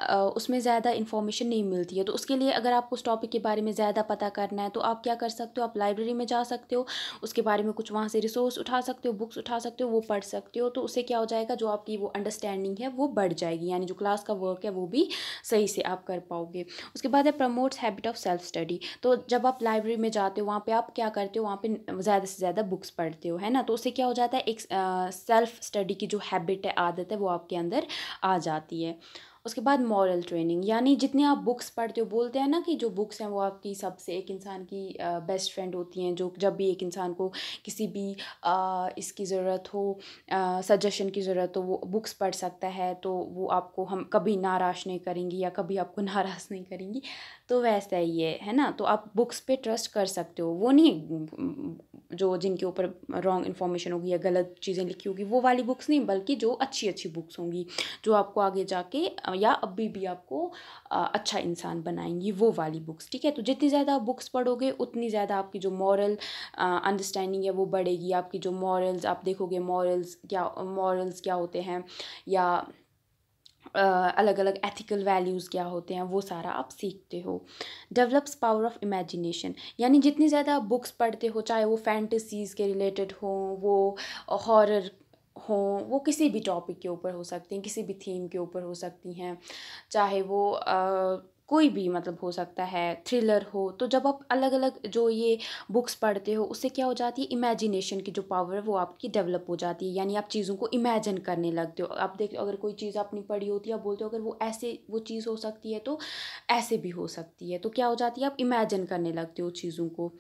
उसमें ज़्यादा इन्फॉर्मेशन नहीं मिलती है तो उसके लिए अगर आपको उस टॉपिक के बारे में ज़्यादा पता करना है तो आप क्या कर सकते हो आप लाइब्रेरी में जा सकते हो उसके बारे में कुछ वहाँ से रिसोर्स उठा सकते हो बुक्स उठा सकते हो वो पढ़ सकते हो तो उससे क्या हो जाएगा जो आपकी वो अंडरस्टैंडिंग है वो बढ़ जाएगी यानी जो क्लास का वर्क है वो भी सही से आप कर पाओगे उसके बाद है promotes habit of self study तो जब आप लाइब्रेरी में जाते हो वहाँ पर आप क्या करते हो वहाँ पर ज़्यादा से ज़्यादा बुक्स पढ़ते हो है ना तो उससे क्या हो जाता है एक सेल्फ स्टडी की जो हैबिट है आदत है वो आपके अंदर आ जाती है उसके बाद मॉरल ट्रेनिंग यानी जितने आप बुक्स पढ़ते हो बोलते हैं ना कि जो बुक्स हैं वो आपकी सबसे एक इंसान की बेस्ट फ्रेंड होती हैं जो जब भी एक इंसान को किसी भी इसकी ज़रूरत हो सजेशन की ज़रूरत हो वो बुक्स पढ़ सकता है तो वो आपको हम कभी नाराज़ नहीं करेंगी या कभी आपको नाराज़ नहीं करेंगी तो वैसा ही है है ना तो आप बुक्स पे ट्रस्ट कर सकते हो वो नहीं जो जिनके ऊपर रॉन्ग इन्फॉर्मेशन होगी या गलत चीज़ें लिखी होगी वो वाली बुक्स नहीं बल्कि जो अच्छी अच्छी बुक्स होंगी जो आपको आगे जाके या अभी भी आपको अच्छा इंसान बनाएंगी वो वाली बुक्स ठीक है तो जितनी ज़्यादा आप बुक्स पढ़ोगे उतनी ज़्यादा आपकी जो मॉरल अंडरस्टैंडिंग है वो बढ़ेगी आपकी जो मॉरल्स आप देखोगे मॉरल्स क्या मॉरल्स क्या होते हैं या अलग अलग एथिकल वैल्यूज़ क्या होते हैं वो सारा आप सीखते हो डेवलप्स पावर ऑफ इमेजिनेशन यानी जितनी ज़्यादा आप बुक्स पढ़ते हो चाहे वो फैंटसीज़ के रिलेटेड हों वो हॉरर हों वो किसी भी टॉपिक के ऊपर हो सकती हैं किसी भी थीम के ऊपर हो सकती हैं चाहे वो आ, कोई भी मतलब हो सकता है थ्रिलर हो तो जब आप अलग अलग जो ये बुक्स पढ़ते हो उससे क्या हो जाती है इमेजिनेशन की जो पावर है वो आपकी डेवलप हो जाती है यानी आप चीज़ों को इमेजिन करने लगते हो आप देख अगर कोई चीज़ आपने पढ़ी होती है आप बोलते हो अगर वो ऐसे वो चीज़ हो सकती है तो ऐसे भी हो सकती है तो क्या हो जाती है आप इमेजिन करने लगते हो चीज़ों को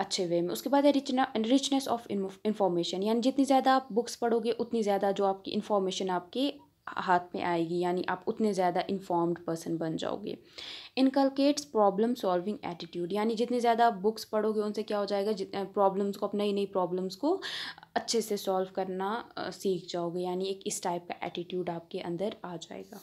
अच्छे वे में उसके बाद है रिचना रिचनेस ऑफ इन्फॉर्मेशन यानी जितनी ज़्यादा आप बुक्स पढ़ोगे उतनी ज़्यादा जो आपकी इन्फॉर्मेशन आपके हाथ में आएगी यानी आप उतने ज़्यादा इन्फॉर्म्ड पर्सन बन जाओगे इनकलकेट्स प्रॉब्लम सॉल्विंग एटीट्यूड यानी जितने ज़्यादा आप बुक्स पढ़ोगे उनसे क्या हो जाएगा प्रॉब्लम्स को अपना ही नई प्रॉब्लम्स को अच्छे से सॉल्व करना सीख जाओगे यानी एक इस टाइप का एटीट्यूड आपके अंदर आ जाएगा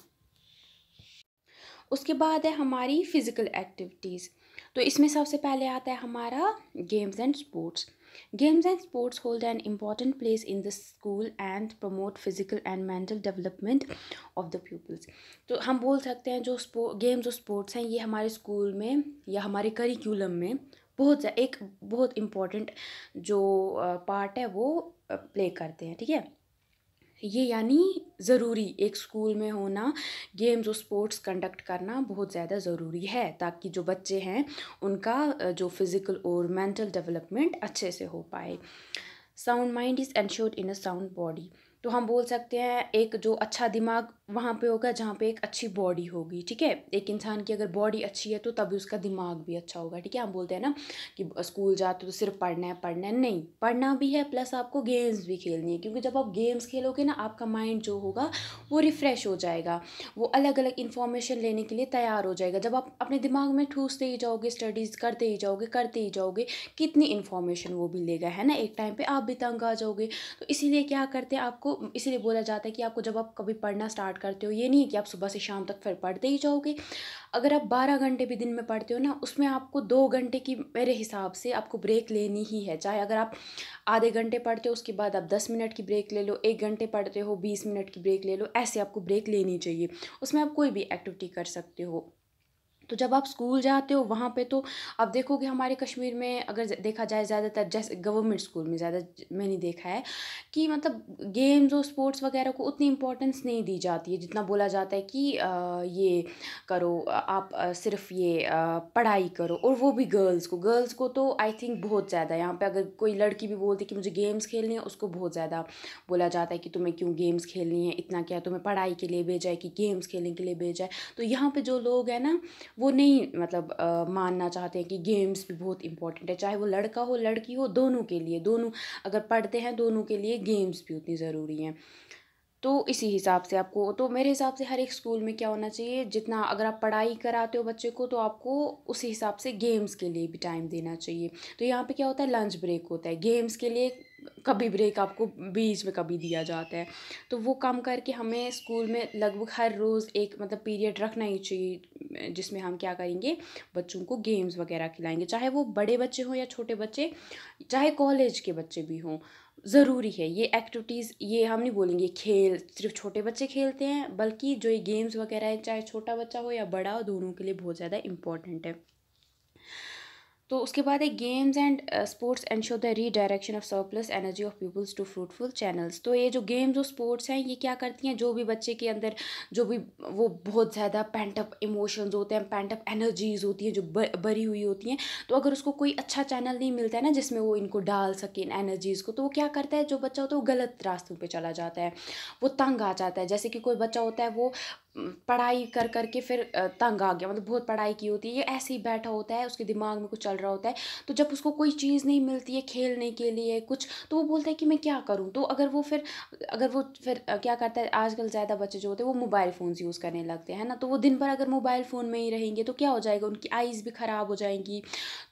उसके बाद है हमारी फिज़िकल एक्टिविटीज़ तो इसमें सबसे पहले आता है हमारा games and sports Games and sports hold an important place in the school and promote physical and mental development of the pupils. तो हम बोल सकते हैं जो games और sports हैं ये हमारे school में या हमारे curriculum में बहुत एक बहुत important जो part है वो play करते हैं ठीक है ये यानी ज़रूरी एक स्कूल में होना गेम्स और स्पोर्ट्स कंडक्ट करना बहुत ज़्यादा ज़रूरी है ताकि जो बच्चे हैं उनका जो फिज़िकल और मेंटल डेवलपमेंट अच्छे से हो पाए sound mind is ensured in a sound body तो हम बोल सकते हैं एक जो अच्छा दिमाग वहाँ पे होगा जहाँ पे एक अच्छी बॉडी होगी ठीक है एक इंसान की अगर बॉडी अच्छी है तो तभी उसका दिमाग भी अच्छा होगा ठीक है हम बोलते हैं ना कि स्कूल जाते तो सिर्फ पढ़ना है पढ़ना है नहीं पढ़ना भी है प्लस आपको गेम्स भी खेलनी है क्योंकि जब आप गेम्स खेलोगे ना आपका माइंड जो होगा वो रिफ़्रेश हो जाएगा वो अलग अलग इन्फॉर्मेशन लेने के लिए तैयार हो जाएगा जब आप अपने दिमाग में ठूसते ही जाओगे स्टडीज़ करते ही जाओगे करते ही जाओगे कितनी इन्फॉर्मेशन वो भी लेगा है ना एक टाइम पर आप भी तंग आ जाओगे तो इसीलिए क्या करते हैं आपको आपको इसीलिए बोला जाता है कि आपको जब आप कभी पढ़ना स्टार्ट करते हो ये नहीं है कि आप सुबह से शाम तक फिर पढ़ते ही जाओगे अगर आप बारह घंटे भी दिन में पढ़ते हो ना उसमें आपको दो घंटे की मेरे हिसाब से आपको ब्रेक लेनी ही है चाहे अगर आप आधे घंटे पढ़ते हो उसके बाद आप दस मिनट की ब्रेक ले लो एक घंटे पढ़ते हो बीस मिनट की ब्रेक ले लो ऐसे आपको ब्रेक लेनी चाहिए उसमें आप कोई भी एक्टिविटी कर सकते हो तो जब आप स्कूल जाते हो वहाँ पे तो आप देखोगे हमारे कश्मीर में अगर देखा जाए ज़्यादातर जैसे गवर्नमेंट स्कूल में ज़्यादा मैंने देखा है कि मतलब गेम्स और स्पोर्ट्स वगैरह को उतनी इम्पोर्टेंस नहीं दी जाती है जितना बोला जाता है कि ये करो आप सिर्फ ये पढ़ाई करो और वो भी गर्ल्स को गर्ल्स को तो आई थिंक बहुत ज़्यादा यहाँ पर अगर कोई लड़की भी बोलती कि मुझे गेम्स खेलनी है उसको बहुत ज़्यादा बोला जाता है कि तुम्हें क्यों गेम्स खेलनी है इतना क्या तुम्हें पढ़ाई के लिए भेजा है कि गेम्स खेलने के लिए भेजा है तो यहाँ पर जो लोग हैं ना वो नहीं मतलब आ, मानना चाहते हैं कि गेम्स भी बहुत इंपॉर्टेंट है चाहे वो लड़का हो लड़की हो दोनों के लिए दोनों अगर पढ़ते हैं दोनों के लिए गेम्स भी उतनी ज़रूरी हैं तो इसी हिसाब से आपको तो मेरे हिसाब से हर एक स्कूल में क्या होना चाहिए जितना अगर आप पढ़ाई कराते हो बच्चे को तो आपको उसी हिसाब से गेम्स के लिए भी टाइम देना चाहिए तो यहाँ पे क्या होता है लंच ब्रेक होता है गेम्स के लिए कभी ब्रेक आपको बीच में कभी दिया जाता है तो वो काम करके हमें स्कूल में लगभग हर रोज़ एक मतलब पीरियड रखना ही चाहिए जिसमें हम क्या करेंगे बच्चों को गेम्स वगैरह खिलाएंगे चाहे वो बड़े बच्चे हों या छोटे बच्चे चाहे कॉलेज के बच्चे भी हों ज़रूरी है ये एक्टिविटीज़ ये हम नहीं बोलेंगे खेल सिर्फ छोटे बच्चे खेलते हैं बल्कि जो ये गेम्स वगैरह है चाहे छोटा बच्चा हो या बड़ा हो दोनों के लिए बहुत ज़्यादा इम्पॉर्टेंट है तो उसके बाद है games and sports show the redirection of surplus energy of peoples to fruitful channels तो ये जो गेम्स और स्पोर्ट्स हैं ये क्या करती हैं जो भी बच्चे के अंदर जो भी वो बहुत ज़्यादा पेंटअप इमोशंस होते हैं पेंटअप एनर्जीज होती हैं जो भरी हुई होती हैं तो अगर उसको कोई अच्छा चैनल नहीं मिलता है ना जिसमें वो इनको डाल सके इन एनर्जीज़ को तो वो क्या करता है जो बच्चा होता है वो गलत रास्तों पर चला जाता है वो तंग आ जाता है जैसे कि कोई बच्चा होता है वो पढ़ाई कर कर के फिर तंग आ गया मतलब बहुत पढ़ाई की होती है ये ऐसे ही बैठा होता है उसके दिमाग में कुछ चल रहा होता है तो जब उसको कोई चीज़ नहीं मिलती है खेलने के लिए कुछ तो वो बोलता है कि मैं क्या करूँ तो अगर वो फिर अगर वो फिर क्या करता है आजकल ज़्यादा बच्चे जो होते हैं वो मोबाइल फोन यूज़ करने लगते हैं ना तो वो दिन भर अगर मोबाइल फ़ोन में ही रहेंगे तो क्या हो जाएगा उनकी आइज़ भी ख़राब हो जाएंगी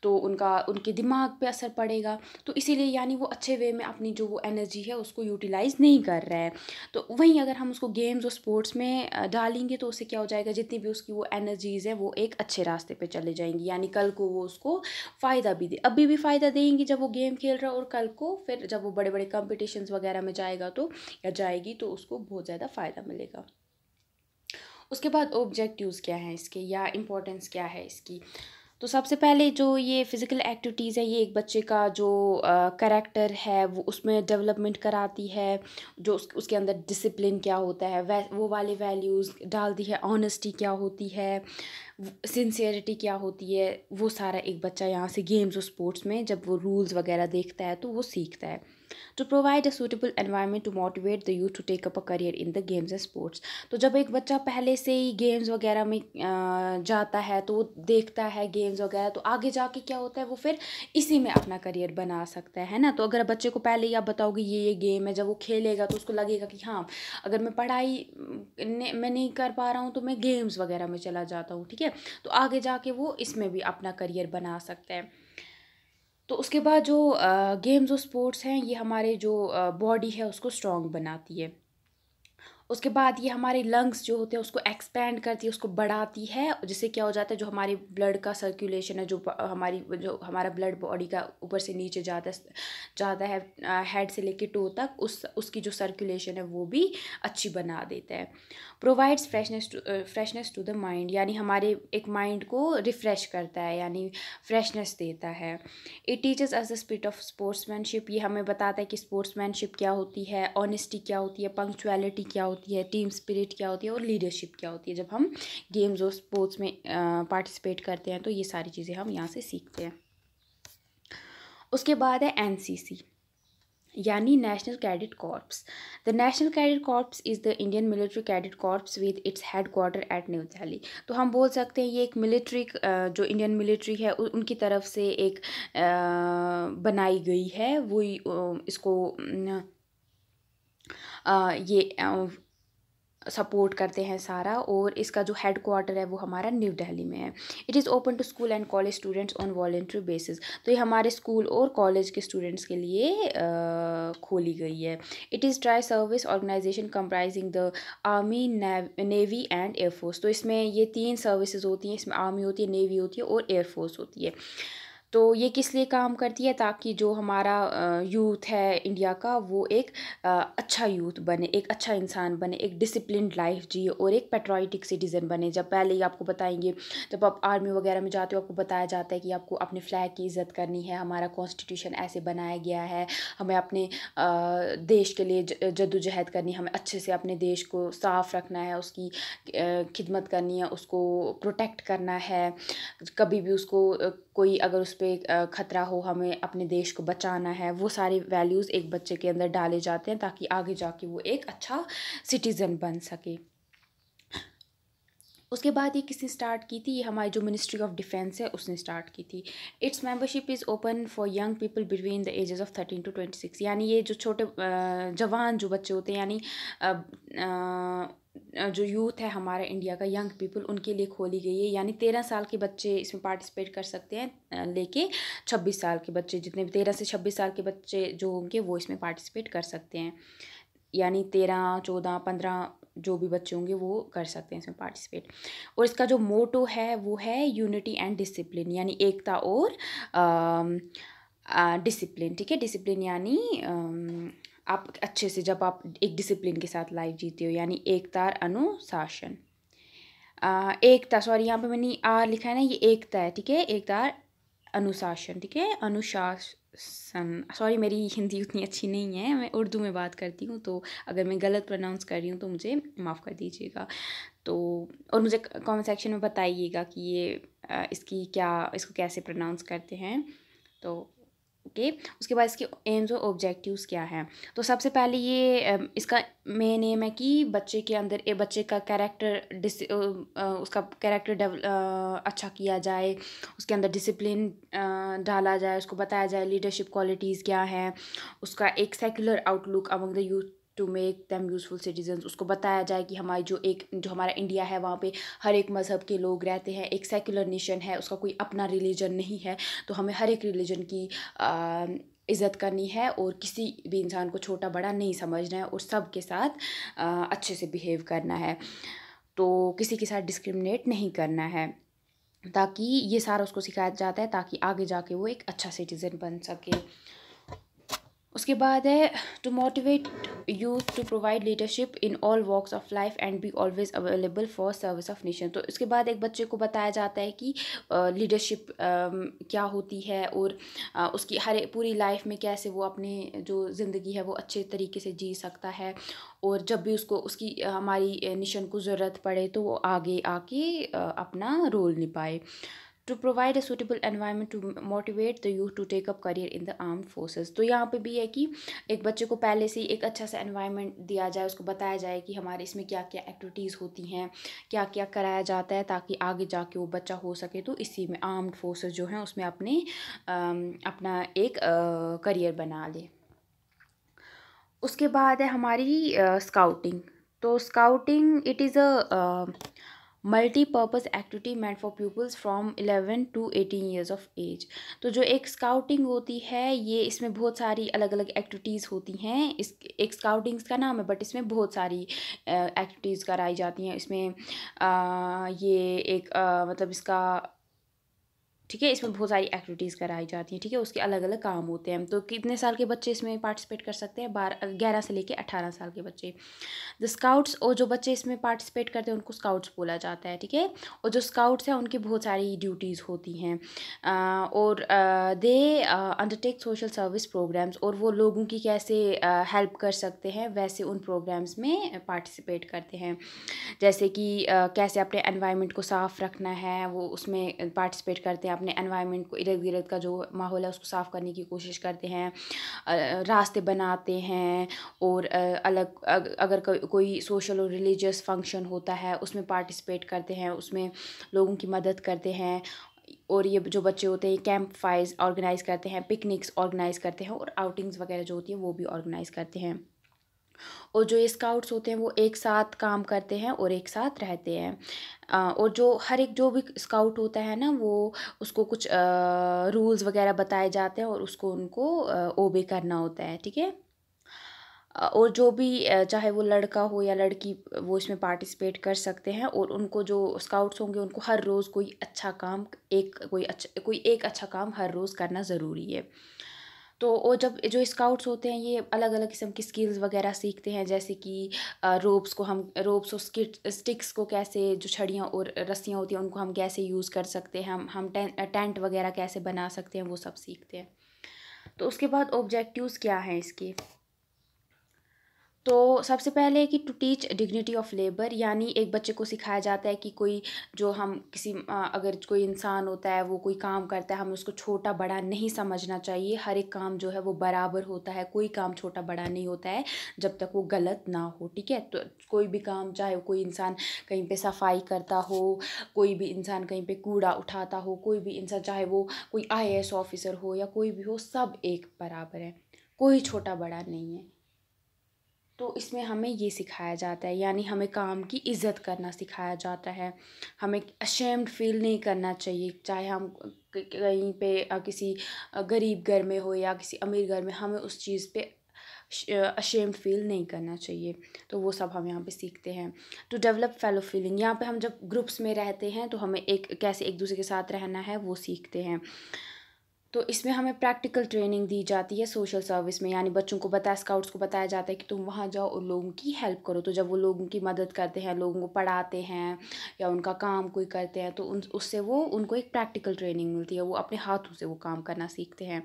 तो उनका उनके दिमाग पर असर पड़ेगा तो इसीलिए यानी वो अच्छे वे में अपनी जो वो एनर्जी है उसको यूटिलाइज़ नहीं कर रहा है तो वहीं अगर हम उसको गेम्स और स्पोर्ट्स में डाल डालेंगे तो उससे क्या हो जाएगा जितनी भी उसकी वो एनर्जीज़ है वो एक अच्छे रास्ते पे चले जाएंगी यानी कल को वो उसको फ़ायदा भी दे अभी भी फ़ायदा देंगी जब वो गेम खेल रहा है और कल को फिर जब वो बड़े बड़े कॉम्पिटिशन वगैरह में जाएगा तो या जाएगी तो उसको बहुत ज़्यादा फ़ायदा मिलेगा उसके बाद ऑब्जेक्टिव क्या हैं इसके या इम्पोर्टेंस क्या है इसकी तो सबसे पहले जो ये फ़िज़िकल एक्टिविटीज़ है ये एक बच्चे का जो करैक्टर है वो उसमें डेवलपमेंट कराती है जो उस, उसके अंदर डिसिप्लिन क्या होता है वै वो वाले वैल्यूज़ डालती है ऑनेस्टी क्या होती है सिंसियरिटी क्या होती है वो सारा एक बच्चा यहाँ से गेम्स और स्पोर्ट्स में जब वो रूल्स वगैरह देखता है तो वो सीखता है to provide a suitable environment to motivate the youth to take up a career in the games and sports तो जब एक बच्चा पहले से ही गेम्स वगैरह में जाता है तो वो देखता है गेम्स वगैरह तो आगे जाके क्या होता है वो फिर इसी में अपना करियर बना सकता है ना तो अगर बच्चे को पहले ही आप बताओगे ये ये गेम है जब वो खेलेगा तो उसको लगेगा कि हाँ अगर मैं पढ़ाई मैं नहीं कर पा रहा हूँ तो मैं गेम्स वगैरह में चला जाता हूँ ठीक है है तो आगे जाके वो इसमें भी अपना करियर बना सकते हैं तो उसके बाद जो गेम्स और स्पोर्ट्स हैं ये हमारे जो बॉडी है उसको स्ट्रॉन्ग बनाती है उसके बाद ये हमारे लंग्स जो होते हैं उसको एक्सपेंड करती है उसको बढ़ाती है जिससे क्या हो जाता है जो हमारे ब्लड का सर्कुलेशन है जो हमारी जो हमारा ब्लड बॉडी का ऊपर से नीचे जाता है जाता है हेड से लेके टो तक उस उसकी जो सर्कुलेशन है वो भी अच्छी बना देता है provides freshness freshness to the mind यानी हमारे एक माइंड को रिफ़्रेश करता है यानी फ्रेशनेस देता है it teaches as the spirit of sportsmanship ये हमें बताता है कि स्पोर्ट्समैनशिप क्या होती है ऑनेस्टी क्या होती है पंक्चुअलिटी क्या होती होती है टीम स्पिरिट क्या होती है और लीडरशिप क्या होती है जब हम गेम्स और स्पोर्ट्स में पार्टिसिपेट करते हैं तो ये सारी चीज़ें हम यहाँ से सीखते हैं उसके बाद है एन यानी national cadet corps the national cadet corps is the Indian military cadet corps with its headquarter at New Delhi तो हम बोल सकते हैं ये एक मिलिट्री जो इंडियन मिलिट्री है उनकी तरफ से एक बनाई गई है वो इसको ये सपोर्ट करते हैं सारा और इसका जो हेड क्वार्टर है वो हमारा न्यू दिल्ली में है it is open to school and college students on voluntary basis तो ये हमारे स्कूल और कॉलेज के स्टूडेंट्स के लिए खोली गई है it is tri service organization comprising the army navy and air force तो इसमें ये तीन सर्विसेज होती हैं इसमें आर्मी होती है नेवी होती है और एयरफोर्स होती है तो ये किस लिए काम करती है ताकि जो हमारा यूथ है इंडिया का वो एक अच्छा यूथ बने एक अच्छा इंसान बने एक डिसिप्लिन लाइफ जिए और एक पेट्रोइटिक सिटीज़न बने जब पहले ही आपको बताएंगे जब आप आर्मी वगैरह में जाते हो आपको बताया जाता है कि आपको अपने फ्लैग की इज़्ज़त करनी है हमारा कॉन्स्टिट्यूशन ऐसे बनाया गया है हमें अपने देश के लिए जदोजहद करनी है हमें अच्छे से अपने देश को साफ़ रखना है उसकी खिदमत करनी है उसको प्रोटेक्ट करना है कभी भी उसको कोई अगर उस पर ख़तरा हो हमें अपने देश को बचाना है वो सारे वैल्यूज़ एक बच्चे के अंदर डाले जाते हैं ताकि आगे जाके वो एक अच्छा सिटीज़न बन सके उसके बाद ये किसने स्टार्ट की थी ये हमारी जो मिनिस्ट्री ऑफ डिफेंस है उसने स्टार्ट की थी its membership is open for young people between the ages of thirteen to twenty six यानी ये जो छोटे जवान जो बच्चे होते हैं यानी जो यूथ है हमारे इंडिया का यंग पीपल उनके लिए खोली गई है यानी तेरह साल के बच्चे इसमें पार्टिसिपेट कर सकते हैं लेके छब्बीस साल के बच्चे जितने भी तेरह से छब्बीस साल के बच्चे जो होंगे वो इसमें पार्टिसिपेट कर सकते हैं यानी तेरह चौदह पंद्रह जो भी बच्चे होंगे वो कर सकते हैं इसमें पार्टिसिपेट और इसका जो मोटो है वो है यूनिटी एंड डिसिप्लिन यानी एकता और डिसिप्लिन ठीक है डिसिप्लिन यानी आप अच्छे से जब आप एक डिसिप्लिन के साथ लाइफ जीते हो यानी एकता अनुशासन एकता सॉरी यहाँ पे मैंने आर लिखा है ना ये एकता है ठीक है एकता अनुशासन ठीक है अनुशासन सॉरी मेरी हिंदी उतनी अच्छी नहीं है मैं उर्दू में बात करती हूँ तो अगर मैं गलत प्रोनाउंस कर रही हूँ तो मुझे माफ़ कर दीजिएगा तो और मुझे कमेंट सेक्शन में बताइएगा कि ये इसकी क्या इसको कैसे प्रोनाउंस करते हैं तो ओके उसके बाद इसके एम्स और ऑब्जेक्टिव्स क्या हैं तो सबसे पहले ये इसका मेन एम है कि बच्चे के अंदर ए बच्चे का कैरेक्टर डिस उसका कैरेक्टर डेवल अच्छा किया जाए उसके अंदर डिसिप्लिन डाला जाए उसको बताया जाए लीडरशिप क्वालिटीज़ क्या है उसका एक secular outlook among the youth to make them useful citizens उसको बताया जाए कि हमारी जो एक जो हमारा इंडिया है वहाँ पे हर एक मज़हब के लोग रहते हैं एक सेकुलर नेशन है उसका कोई अपना रिलीजन नहीं है तो हमें हर एक रिलीजन की इज़्ज़त करनी है और किसी भी इंसान को छोटा बड़ा नहीं समझना है और सब के साथ आ, अच्छे से बिहेव करना है तो किसी के साथ डिस्क्रिमिनेट नहीं करना है ताकि ये सारा उसको सिखाया जाता है ताकि आगे जाके वो एक अच्छा सिटीज़न बन सके उसके बाद है to motivate youth to provide leadership in all walks of life and be always available for service of nation तो इसके बाद एक बच्चे को बताया जाता है कि लीडरशिप क्या होती है और uh, उसकी हर पूरी लाइफ में कैसे वो अपने जो ज़िंदगी है वो अच्छे तरीके से जी सकता है और जब भी उसको उसकी हमारी नेशन को ज़रूरत पड़े तो वो आगे आके अपना रोल निभाए to provide a suitable environment to motivate the youth to take up career in the armed forces तो यहाँ पे भी है कि एक बच्चे को पहले से ही एक अच्छा सा environment दिया जाए उसको बताया जाए कि हमारे इसमें क्या क्या एक्टिविटीज़ होती हैं क्या क्या कराया जाता है ताकि आगे जाके वो बच्चा हो सके तो इसी में आर्म्ड forces जो हैं उसमें अपने अपना एक करियर बना ले उसके बाद है हमारी स्काउटिंग तो scouting it is a multipurpose activity made for peoples from eleven to eighteen years of age तो जो एक स्काउटिंग होती है ये इसमें बहुत सारी अलग अलग एक्टिविटीज़ होती हैं इस एक स्काउटिंग्स का नाम है बट इसमें बहुत सारी एक्टिविटीज़ कराई जाती हैं इसमें आ, ये एक आ, मतलब इसका ठीक है इसमें बहुत सारी एक्टिविटीज़ कराई जाती हैं ठीक है उसके अलग अलग काम होते हैं तो कितने साल के बच्चे इसमें पार्टिसिपेट कर सकते हैं बारह ग्यारह से लेकर अठारह साल के बच्चे द स्काउट्स और जो बच्चे इसमें पार्टिसिपेट करते हैं उनको स्काउट्स बोला जाता है ठीक है और जो स्काउट्स हैं उनकी बहुत सारी ड्यूटीज़ होती हैं और they undertake social service programs और वो लोगों की कैसे हेल्प कर सकते हैं वैसे उन प्रोग्राम्स में पार्टिसिपेट करते हैं जैसे कि कैसे अपने एनवायरमेंट को साफ़ रखना है वो उसमें पार्टिसिपेट करते हैं अपने एनवायरनमेंट को इर्द गिर्द का जो माहौल है उसको साफ़ करने की कोशिश करते हैं रास्ते बनाते हैं और अलग अगर कोई सोशल और रिलीजियस फंक्शन होता है उसमें पार्टिसिपेट करते हैं उसमें लोगों की मदद करते हैं और ये जो बच्चे होते हैं कैंप फाइज ऑर्गेनाइज़ करते हैं पिकनिक्स ऑर्गेनाइज़ करते हैं और आउटिंग्स वगैरह जो होती है वो भी ऑर्गेनाइज़ करते हैं और जो ये स्काउट्स होते हैं वो एक साथ काम करते हैं और एक साथ रहते हैं और जो हर एक जो भी स्काउट होता है ना वो उसको कुछ रूल्स वगैरह बताए जाते हैं और उसको उनको ओबे करना होता है ठीक है और जो भी चाहे वो लड़का हो या लड़की वो इसमें पार्टिसिपेट कर सकते हैं और उनको जो स्काउट्स होंगे उनको हर रोज़ कोई अच्छा काम एक कोई अच्छा कोई एक अच्छा काम हर रोज़ करना ज़रूरी है तो वो जब जो स्काउट्स होते हैं ये अलग अलग किस्म की स्किल्स वगैरह सीखते हैं जैसे कि रोप्स को हम रोप्स और स्किट स्टिक्स को कैसे जो छड़ियाँ और रस्सियाँ होती हैं उनको हम कैसे यूज़ कर सकते हैं हम हम टेंट वगैरह कैसे बना सकते हैं वो सब सीखते हैं तो उसके बाद ऑब्जेक्टिव्स क्या हैं इसके तो सबसे पहले कि to teach dignity of labour यानी एक बच्चे को सिखाया जाता है कि कोई जो हम किसी अगर कोई इंसान होता है वो कोई काम करता है हमें उसको छोटा बड़ा नहीं समझना चाहिए हर एक काम जो है वो बराबर होता है कोई काम छोटा बड़ा नहीं होता है जब तक वो गलत ना हो ठीक है तो कोई भी काम चाहे कोई इंसान कहीं पर सफाई करता हो कोई भी इंसान कहीं पर कूड़ा उठाता हो कोई भी इंसान चाहे वो कोई आई ऑफिसर हो या कोई भी हो सब एक बराबर है कोई छोटा बड़ा नहीं है तो इसमें हमें ये सिखाया जाता है यानी हमें काम की इज़्ज़त करना सिखाया जाता है हमें अशेम्ड फील नहीं करना चाहिए चाहे हम कहीं पे किसी गरीब घर में हो या किसी अमीर घर में हमें उस चीज़ पे अशेम्ड फील नहीं करना चाहिए तो वो सब हम यहाँ पे सीखते हैं टू डेवलप फेलो फीलिंग यहाँ पे हम जब ग्रुप्स में रहते हैं तो हमें एक कैसे एक दूसरे के साथ रहना है वो सीखते हैं तो इसमें हमें प्रैक्टिकल ट्रेनिंग दी जाती है सोशल सर्विस में यानी बच्चों को बताया स्काउट्स को बताया जाता है कि तुम वहाँ जाओ और लोगों की हेल्प करो तो जब वो लोगों की मदद करते हैं लोगों को पढ़ाते हैं या उनका काम कोई करते हैं तो उन उससे वो उनको एक प्रैक्टिकल ट्रेनिंग मिलती है वो अपने हाथों से वो काम करना सीखते हैं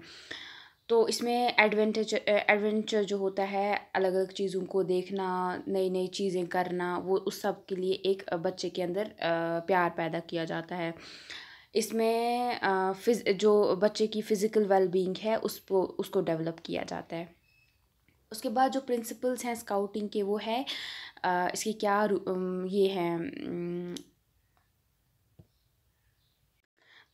तो इसमें एडवेंचर एडवेंचर जो होता है अलग अलग चीज़ों को देखना नई नई चीज़ें करना वो उस सब के लिए एक बच्चे के अंदर प्यार पैदा किया जाता है इसमें फिज़ जो बच्चे की फ़िज़िकल वेलबींग है उसको उसको डेवलप किया जाता है उसके बाद जो प्रिंसिपल्स हैं स्काउटिंग के वो है इसके क्या ये हैं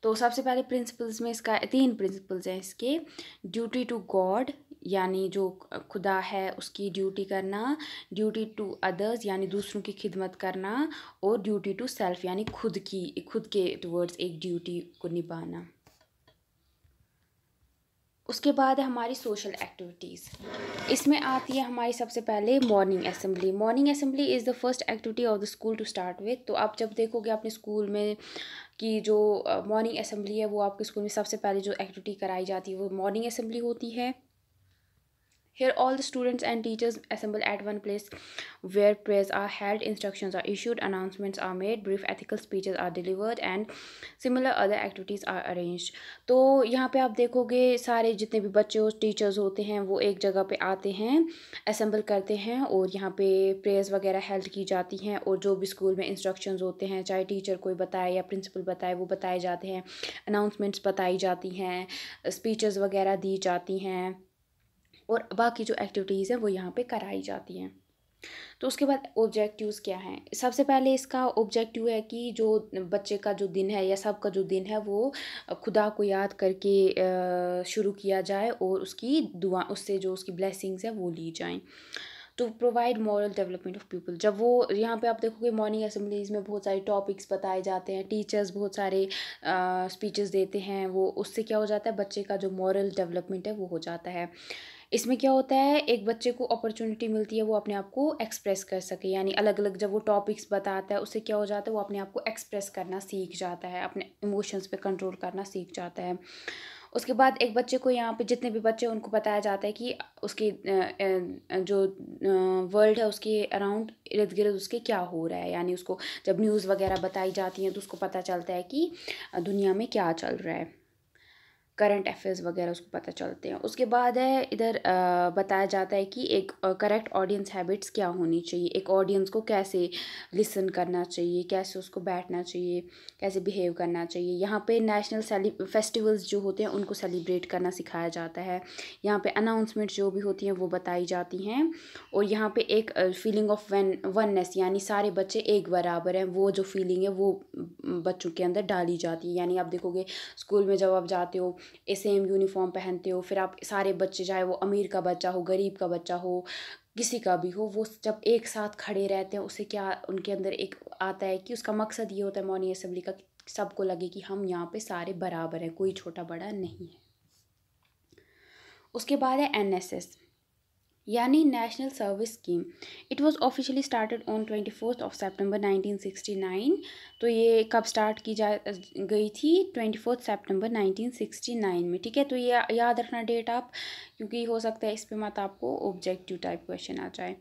तो सबसे पहले प्रिंसिपल्स में इसका तीन प्रिंसिपल्स हैं इसके ड्यूटी टू गॉड यानी जो खुदा है उसकी ड्यूटी करना ड्यूटी टू अदर्स यानी दूसरों की खिदमत करना और ड्यूटी टू सेल्फ यानी खुद की खुद के टूवर्ड्स एक ड्यूटी को निभाना उसके बाद है हमारी सोशल एक्टिविटीज़ इसमें आती है हमारी सबसे पहले morning assembly morning assembly is the first activity of the school to start with तो आप जब देखोगे अपने स्कूल में कि जो मॉर्निंग असम्बली है वो आपके स्कूल में सबसे पहले जो एक्टिविटी कराई जाती है वो मॉर्निंग असम्बली होती है Here all the students and teachers assemble at one place where prayers are held, instructions are issued, announcements are made, brief ethical speeches are delivered and similar other activities are arranged. तो यहाँ पे आप देखोगे सारे जितने भी बच्चे और टीचर्स होते हैं वो एक जगह पे आते हैं असम्बल करते हैं और यहाँ पे प्रेयर्स वगैरह हेल्ड की जाती हैं और जो भी स्कूल में इंस्ट्रक्शंस होते हैं चाहे टीचर कोई बताए या प्रिंसिपल बताए वो बताए जाते हैं अनाउंसमेंट्स बताई जाती हैं स्पीचेस वगैरह दी जाती हैं और बाकी जो एक्टिविटीज़ है वो यहाँ पे कराई जाती हैं तो उसके बाद ऑब्जेक्टिव्स क्या हैं सबसे पहले इसका ऑब्जेक्टिव है कि जो बच्चे का जो दिन है या सब का जो दिन है वो खुदा को याद करके शुरू किया जाए और उसकी दुआ उससे जो उसकी ब्लेसिंग्स है वो ली जाएँ to provide moral development of people जब वो यहाँ पे आप देखोगे मॉर्निंग असम्बलीज में बहुत सारे टॉपिक्स बताए जाते हैं टीचर्स बहुत सारे स्पीचेस देते हैं वो उससे क्या हो जाता है बच्चे का जो मॉरल डेवलपमेंट है वो हो जाता है इसमें क्या होता है एक बच्चे को अपॉर्चुनिटी मिलती है वो अपने आप को एक्सप्रेस कर सके यानी अलग अलग जब वो टॉपिक्स बताता है उससे क्या हो जाता है वो अपने आप को एक्सप्रेस करना सीख जाता है अपने इमोशंस पे कंट्रोल करना सीख जाता है उसके बाद एक बच्चे को यहाँ पे जितने भी बच्चे उनको बताया जाता है कि उसके जो वर्ल्ड है उसके अराउंड इर्द गिर्द उसके क्या हो रहा है यानी उसको जब न्यूज़ वगैरह बताई जाती हैं तो उसको पता चलता है कि दुनिया में क्या चल रहा है करंट अफेयर्स वगैरह उसको पता चलते हैं उसके बाद है इधर बताया जाता है कि एक करेक्ट ऑडियंस हैबिट्स क्या होनी चाहिए एक ऑडियंस को कैसे लिसन करना चाहिए कैसे उसको बैठना चाहिए कैसे बिहेव करना चाहिए यहाँ पे नेशनल फेस्टिवल्स जो होते हैं उनको सेलिब्रेट करना सिखाया जाता है यहाँ पे अनाउंसमेंट जो भी होती हैं वो बताई जाती हैं और यहाँ पर एक फीलिंग ऑफ वन वननेस यानी सारे बच्चे एक बराबर हैं वो जो फीलिंग है वो बच्चों के अंदर डाली जाती है यानी आप देखोगे स्कूल में जब आप जाते हो सेम यूनिफॉर्म पहनते हो फिर आप सारे बच्चे चाहे वो अमीर का बच्चा हो गरीब का बच्चा हो किसी का भी हो वो जब एक साथ खड़े रहते हैं उसे क्या उनके अंदर एक आता है कि उसका मकसद ये होता है मौनी असम्बली का सबको लगे कि हम यहाँ पे सारे बराबर हैं कोई छोटा बड़ा नहीं है उसके बाद है एनएसएस यानी national service scheme it was officially started on twenty fourth of sixty nine तो ये कब स्टार्ट की जा गई थी ट्वेंटी फोर्थ सेप्टेम्बर नाइनटीन में ठीक है तो ये याद रखना डेट आप क्योंकि हो सकता है इस पर मत आपको ऑब्जेक्टिव टाइप क्वेश्चन आ जाए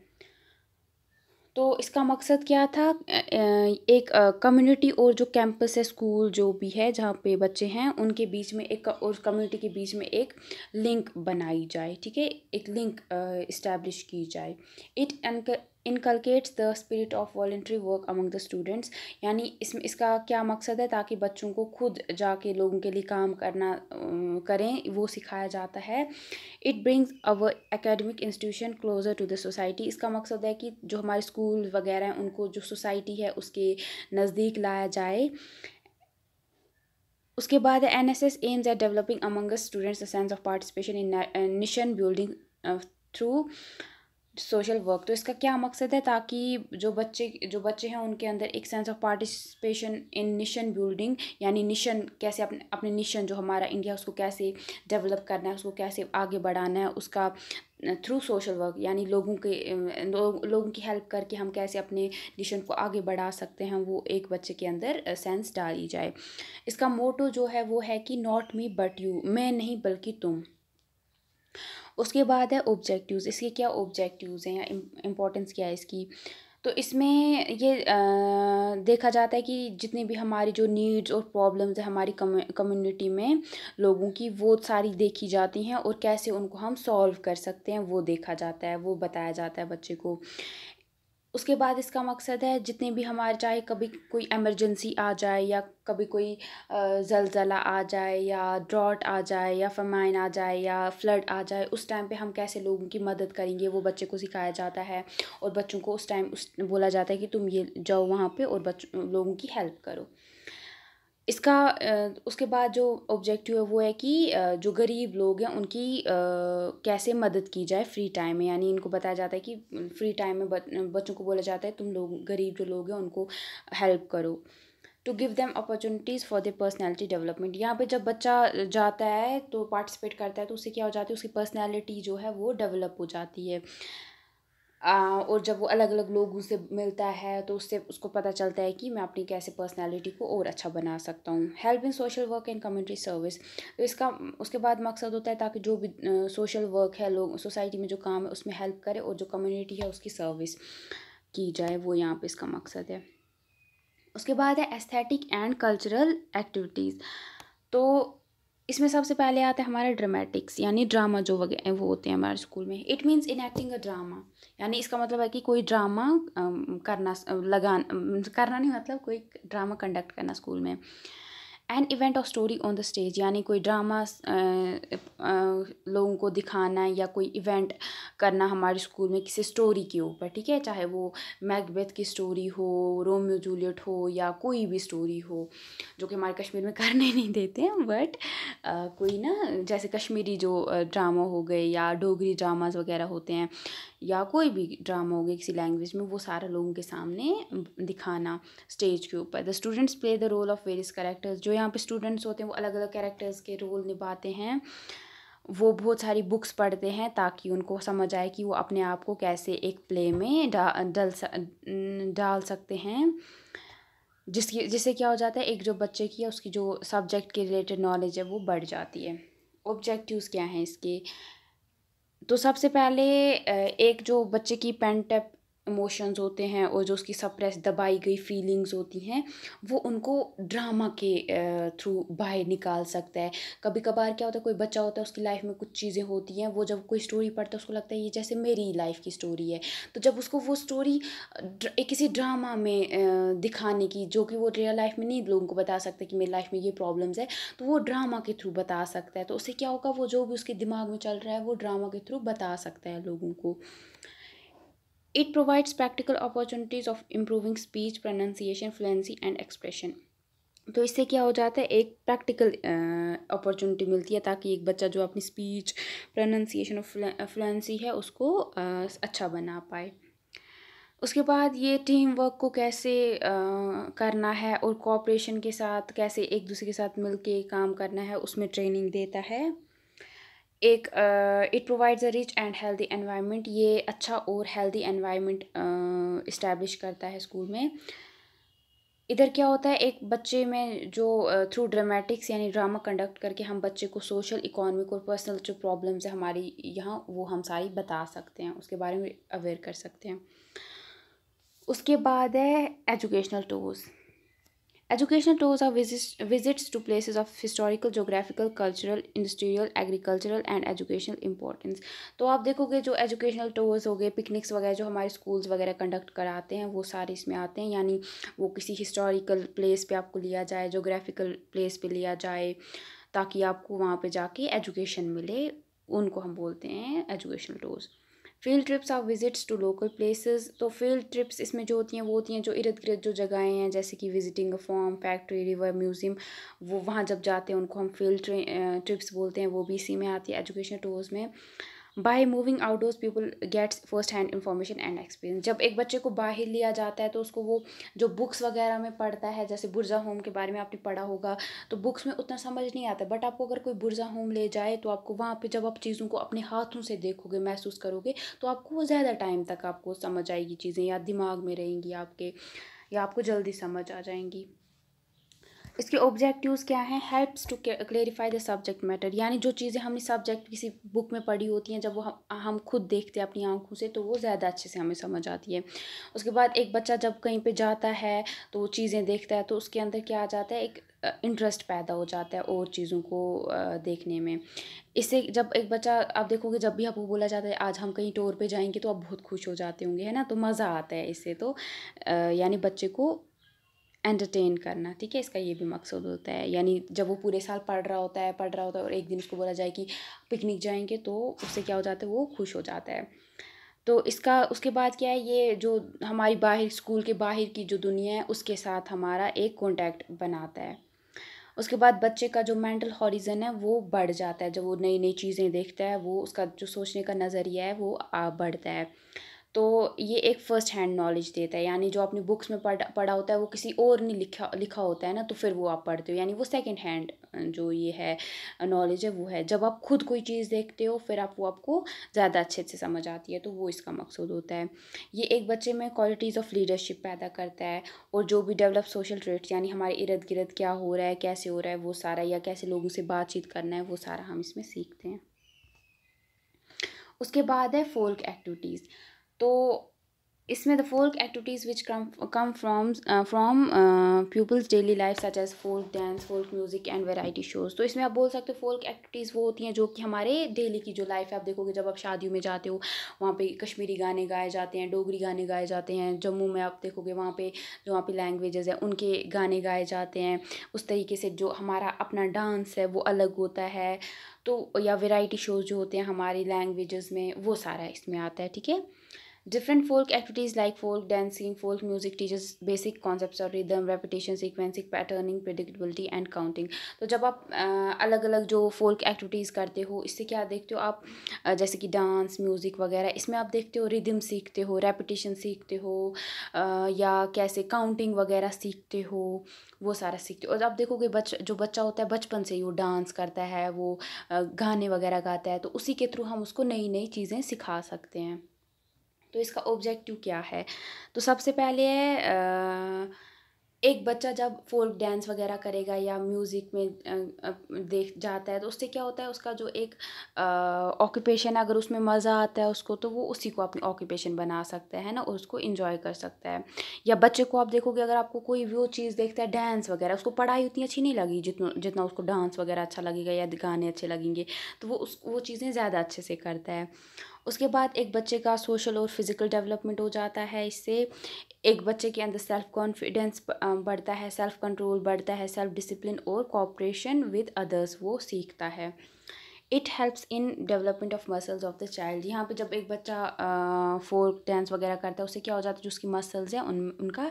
तो इसका मकसद क्या था एक कम्युनिटी और जो कैंपस है स्कूल जो भी है जहाँ पे बच्चे हैं उनके बीच में एक और कम्युनिटी के बीच में एक लिंक बनाई जाए ठीक है एक लिंक इस्टेब्लिश की जाए it inculcates the spirit of voluntary work among the students यानी इसमें इसका क्या मकसद है ताकि बच्चों को खुद जाके लोगों के लिए काम करना करें वो सिखाया जाता है it brings our academic institution closer to the society इसका मकसद है कि जो हमारे स्कूल वगैरह हैं उनको जो सोसाइटी है उसके नज़दीक लाया जाए उसके बाद N S S aims at developing among students the sense of participation in nation building through social work तो इसका क्या मकसद है ताकि जो बच्चे जो बच्चे हैं उनके अंदर एक sense of participation in nation building यानी निशन कैसे अपने अपने निशन जो हमारा इंडिया उसको कैसे डेवलप करना है उसको कैसे आगे बढ़ाना है उसका थ्रू सोशल वर्क यानी लोगों के लो, लोगों की हेल्प करके हम कैसे अपने निशन को आगे बढ़ा सकते हैं वो एक बच्चे के अंदर सेंस डाली जाए इसका मोटो जो है वो है कि नॉट मी बट यू मैं नहीं बल्कि तुम उसके बाद है ऑब्जेक्टिव्स इसके क्या ऑब्जेक्टिव्स हैं या इम्पोर्टेंस क्या है इसकी तो इसमें ये आ, देखा जाता है कि जितनी भी हमारी जो नीड्स और प्रॉब्लम्स है हमारी कम्युनिटी में लोगों की वो सारी देखी जाती हैं और कैसे उनको हम सॉल्व कर सकते हैं वो देखा जाता है वो बताया जाता है बच्चे को उसके बाद इसका मकसद है जितने भी हमारे चाहे कभी कोई एमरजेंसी आ जाए या कभी कोई ज़लज़ला आ जाए या ड्रॉट आ जाए या फमाइन आ जाए या फ्लड आ जाए उस टाइम पे हम कैसे लोगों की मदद करेंगे वो बच्चे को सिखाया जाता है और बच्चों को उस टाइम उस बोला जाता है कि तुम ये जाओ वहाँ पे और बच लोगों की हेल्प करो इसका उसके बाद जो ऑब्जेक्टिव है वो है कि जो गरीब लोग हैं उनकी कैसे मदद की जाए फ्री टाइम में यानी इनको बताया जाता है कि फ्री टाइम में बच्चों को बोला जाता है तुम लोग गरीब जो लोग हैं उनको हेल्प करो to give them opportunities for their personality development यहाँ पे जब बच्चा जाता है तो पार्टिसिपेट करता है तो उससे क्या हो जाती है उसकी पर्सनैलिटी जो है वो डेवलप हो जाती है और जब वो अलग अलग लोगों से मिलता है तो उससे उसको पता चलता है कि मैं अपनी कैसे पर्सनालिटी को और अच्छा बना सकता हूँ help in social work and community service तो इसका उसके बाद मकसद होता है ताकि जो भी सोशल वर्क है लोग सोसाइटी में जो काम है उसमें हेल्प करे और जो कम्युनिटी है उसकी सर्विस की जाए वो यहाँ पर इसका मकसद है उसके बाद है एस्थेटिक एंड कल्चरल एक्टिविटीज़ तो इसमें सबसे पहले आता है हमारा ड्रामेटिक्स यानी ड्रामा जो वगैरह वो होते हैं हमारे स्कूल में it means in acting a drama यानी इसका मतलब है कि कोई ड्रामा करना लगान करना नहीं मतलब कोई ड्रामा कंडक्ट करना स्कूल में an event or story on the stage यानी कोई ड्रामा लोगों को दिखाना या कोई इवेंट करना हमारे स्कूल में किसी स्टोरी के ऊपर ठीक है चाहे वो मैकबेथ की स्टोरी हो रोमियो जूलियट हो या कोई भी स्टोरी हो जो कि हमारे कश्मीर में करने नहीं देते हैं बट कोई ना जैसे कश्मीरी जो ड्रामा हो गए या डोगरी ड्रामाज वगैरह होते हैं या कोई भी ड्रामा हो गया किसी लैंग्वेज में वो सारा लोगों के सामने दिखाना स्टेज के ऊपर the students play the role of various characters जो यहाँ पे स्टूडेंट्स होते हैं वो अलग अलग कैरेक्टर्स के रोल निभाते हैं वो बहुत सारी बुक्स पढ़ते हैं ताकि उनको समझ आए कि वो अपने आप को कैसे एक प्ले में डा डाल सकते हैं जिसकी जिससे क्या हो जाता है एक जो बच्चे की है उसकी जो सब्जेक्ट के रिलेटेड नॉलेज है वो बढ़ जाती है ऑब्जेक्टिव्स क्या हैं इसके तो सबसे पहले एक जो बच्चे की पेंट इमोशंस होते हैं और जो उसकी सप्रेस दबाई गई फीलिंग्स होती हैं वो उनको ड्रामा के थ्रू बाहर निकाल सकता है कभी कभार क्या होता है कोई बच्चा होता है उसकी लाइफ में कुछ चीज़ें होती हैं वो जब कोई स्टोरी पढ़ता है उसको लगता है ये जैसे मेरी लाइफ की स्टोरी है तो जब उसको वो स्टोरी किसी ड्रामा में दिखाने की जो कि वो रियल लाइफ में नहीं लोगों को बता सकता कि मेरी लाइफ में ये प्रॉब्लम्स है तो वो ड्रामा के थ्रू बता सकता है तो उससे क्या होगा वो जो भी उसके दिमाग में चल रहा है वो ड्रामा के थ्रू बता सकता है लोगों को It provides practical opportunities of improving speech, pronunciation, fluency and expression. तो इससे क्या हो जाता है एक प्रैक्टिकल अपॉर्चुनिटी मिलती है ताकि एक बच्चा जो अपनी स्पीच प्रोनाउंसिएशन और फ्लुएंसी है उसको आ, अच्छा बना पाए उसके बाद ये टीम वर्क को कैसे आ, करना है और कॉपरेशन के साथ कैसे एक दूसरे के साथ मिलके काम करना है उसमें ट्रेनिंग देता है एक it provides a rich and healthy environment ये अच्छा और हेल्दी एनवायरनमेंट इस्टेब्लिश करता है स्कूल में इधर क्या होता है एक बच्चे में जो थ्रू ड्रामेटिक्स यानी ड्रामा कंडक्ट करके हम बच्चे को सोशल इकोनॉमिक और पर्सनल जो प्रॉब्लम्स है हमारी यहाँ वो हम सारी बता सकते हैं उसके बारे में अवेयर कर सकते हैं उसके बाद है educational tours Educational tours are visits, visits to places of historical, geographical, cultural, industrial, agricultural and educational importance. तो आप देखोगे जो educational tours हो गए पिकनिक्स वगैरह जो हमारे स्कूल्स वगैरह कंडक्ट कराते हैं वो सारे इसमें आते हैं यानी वो किसी हिस्टोरिकल प्लेस पे आपको लिया जाए जोग्राफिकल प्लेस पे लिया जाए ताकि आपको वहाँ पे जाके एजुकेशन मिले उनको हम बोलते हैं educational tours field trips are visits to local places तो फील्ड ट्रिप्स इसमें जो होती हैं वो होती हैं जो इर्द गिर्द जो जगहें हैं जैसे कि visiting a farm factory river museum वो वहाँ जब जाते हैं उनको हम फील्ड ट्रिप्स बोलते हैं वो भी इसी में आती है एजुकेशन टूर्स में by moving outdoors people gets first hand information and experience जब एक बच्चे को बाहर लिया जाता है तो उसको वो जो बुक्स वगैरह में पढ़ता है जैसे बुरजा होम के बारे में आपने पढ़ा होगा तो बुक्स में उतना समझ नहीं आता बट आपको अगर कोई बुरजा होम ले जाए तो आपको वहाँ पर जब आप चीज़ों को अपने हाथों से देखोगे महसूस करोगे तो आपको वो ज़्यादा टाइम तक आपको समझ आएगी चीज़ें या दिमाग में रहेंगी आपके या आपको जल्दी समझ आ जाएंगी इसके ऑब्जेक्टिव्स क्या हैं helps to clarify the subject matter यानी जो चीज़ें हमने सब्जेक्ट किसी बुक में पढ़ी होती हैं जब वो हम हम खुद देखते हैं अपनी आंखों से तो वो ज़्यादा अच्छे से हमें समझ आती है उसके बाद एक बच्चा जब कहीं पे जाता है तो वो चीज़ें देखता है तो उसके अंदर क्या आ जाता है एक इंटरेस्ट पैदा हो जाता है और चीज़ों को देखने में इससे जब एक बच्चा आप देखोगे जब भी आपको बोला जाता है आज हम कहीं टूर पे जाएंगे तो आप बहुत खुश हो जाते होंगे है ना तो मज़ा आता है इससे तो यानी बच्चे को एंटरटेन करना ठीक है इसका ये भी मकसद होता है यानी जब वो पूरे साल पढ़ रहा होता है पढ़ रहा होता है और एक दिन उसको बोला जाए कि पिकनिक जाएंगे तो उससे क्या हो जाता है वो खुश हो जाता है तो इसका उसके बाद क्या है ये जो हमारी बाहर स्कूल के बाहर की जो दुनिया है उसके साथ हमारा एक कॉन्टैक्ट बनाता है उसके बाद बच्चे का जो मेंटल हॉरिजन है वो बढ़ जाता है जब वो नई नई चीज़ें देखता है वो उसका जो सोचने का नज़रिया है वो बढ़ता है तो ये एक फ़र्स्ट हैंड नॉलेज देता है यानी जो आपने बुक्स में पढ़ पढ़ा होता है वो किसी और ने लिखा लिखा होता है ना तो फिर वो आप पढ़ते हो यानी वो सेकेंड हैंड जो ये है नॉलेज है वो है जब आप खुद कोई चीज़ देखते हो फिर आप वो आपको ज़्यादा अच्छे से समझ आती है तो वो इसका मकसद होता है ये एक बच्चे में क्वालिटीज़ ऑफ लीडरशिप पैदा करता है और जो भी डेवलप सोशल ट्रेट्स यानी हमारे इर्द गिर्द क्या हो रहा है कैसे हो रहा है वो सारा या कैसे लोगों से बातचीत करना है वो सारा हम इसमें सीखते हैं उसके बाद है फोल्क एक्टिविटीज़ तो इसमें the folk activities which come come from from peoples daily life such as folk dance folk music and variety shows तो इसमें आप बोल सकते हो फोल्क एक्टिविटीज़ वो होती हैं जो कि हमारे डेली की जो लाइफ है आप देखोगे जब आप शादियों में जाते हो वहाँ पे कश्मीरी गाने गाए जाते हैं डोगरी गाने गाए जाते हैं जम्मू में आप देखोगे वहाँ पर जो वहाँ पर लैंग्वेजेज़ हैं उनके गाने गाए जाते हैं उस तरीके से जो हमारा अपना डांस है वो अलग होता है तो या वेराइटी शोज़ जो होते हैं हमारी लैंग्वेज में वो सारा इसमें आता है ठीक है Different folk activities like folk dancing, folk music teaches basic concepts of rhythm, repetition, sequencing, patterning, predictability and counting. तो जब आप अलग अलग जो folk activities करते हो इससे क्या देखते हो आप जैसे कि डांस म्यूज़िक वगैरह इसमें आप देखते हो रिदम सीखते हो repetition सीखते हो या कैसे काउंटिंग वगैरह सीखते हो वो सारा सीखते हो और आप देखोगे बच जो बच्चा होता है बचपन से ही वो डांस करता है वो गाने वगैरह गाता है तो उसी के थ्रू हम उसको नई नई चीज़ें सिखा सकते हैं तो इसका ऑब्जेक्टिव क्या है तो सबसे पहले है एक बच्चा जब फोल्क डांस वगैरह करेगा या म्यूज़िक में देख जाता है तो उससे क्या होता है उसका जो एक ऑक्यूपेशन अगर उसमें मज़ा आता है उसको तो वो उसी को अपनी ऑक्यूपेशन बना सकता है ना और उसको इन्जॉय कर सकता है या बच्चे को आप देखोगे अगर आपको कोई वो चीज़ देखता है डांस वगैरह उसको पढ़ाई उतनी अच्छी नहीं लगी जितना जितना उसको डांस वगैरह अच्छा लगेगा या गाने अच्छे लगेंगे तो वो उस वो चीज़ें ज़्यादा अच्छे से करता है उसके बाद एक बच्चे का सोशल और फिज़िकल डेवलपमेंट हो जाता है इससे एक बच्चे के अंदर सेल्फ कॉन्फिडेंस बढ़ता है सेल्फ कंट्रोल बढ़ता है सेल्फ डिसिप्लिन और कॉपरेशन विद अदर्स वो सीखता है it helps in development of muscles of the child यहाँ पे जब एक बच्चा फोक डांस वगैरह करता है उससे क्या हो जाता है जो उसकी मसल्स हैं उन उनका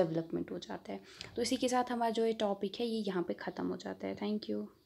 डेवलपमेंट हो जाता है तो इसी के साथ हमारा जो ये टॉपिक है ये यहाँ पे ख़त्म हो जाता है थैंक यू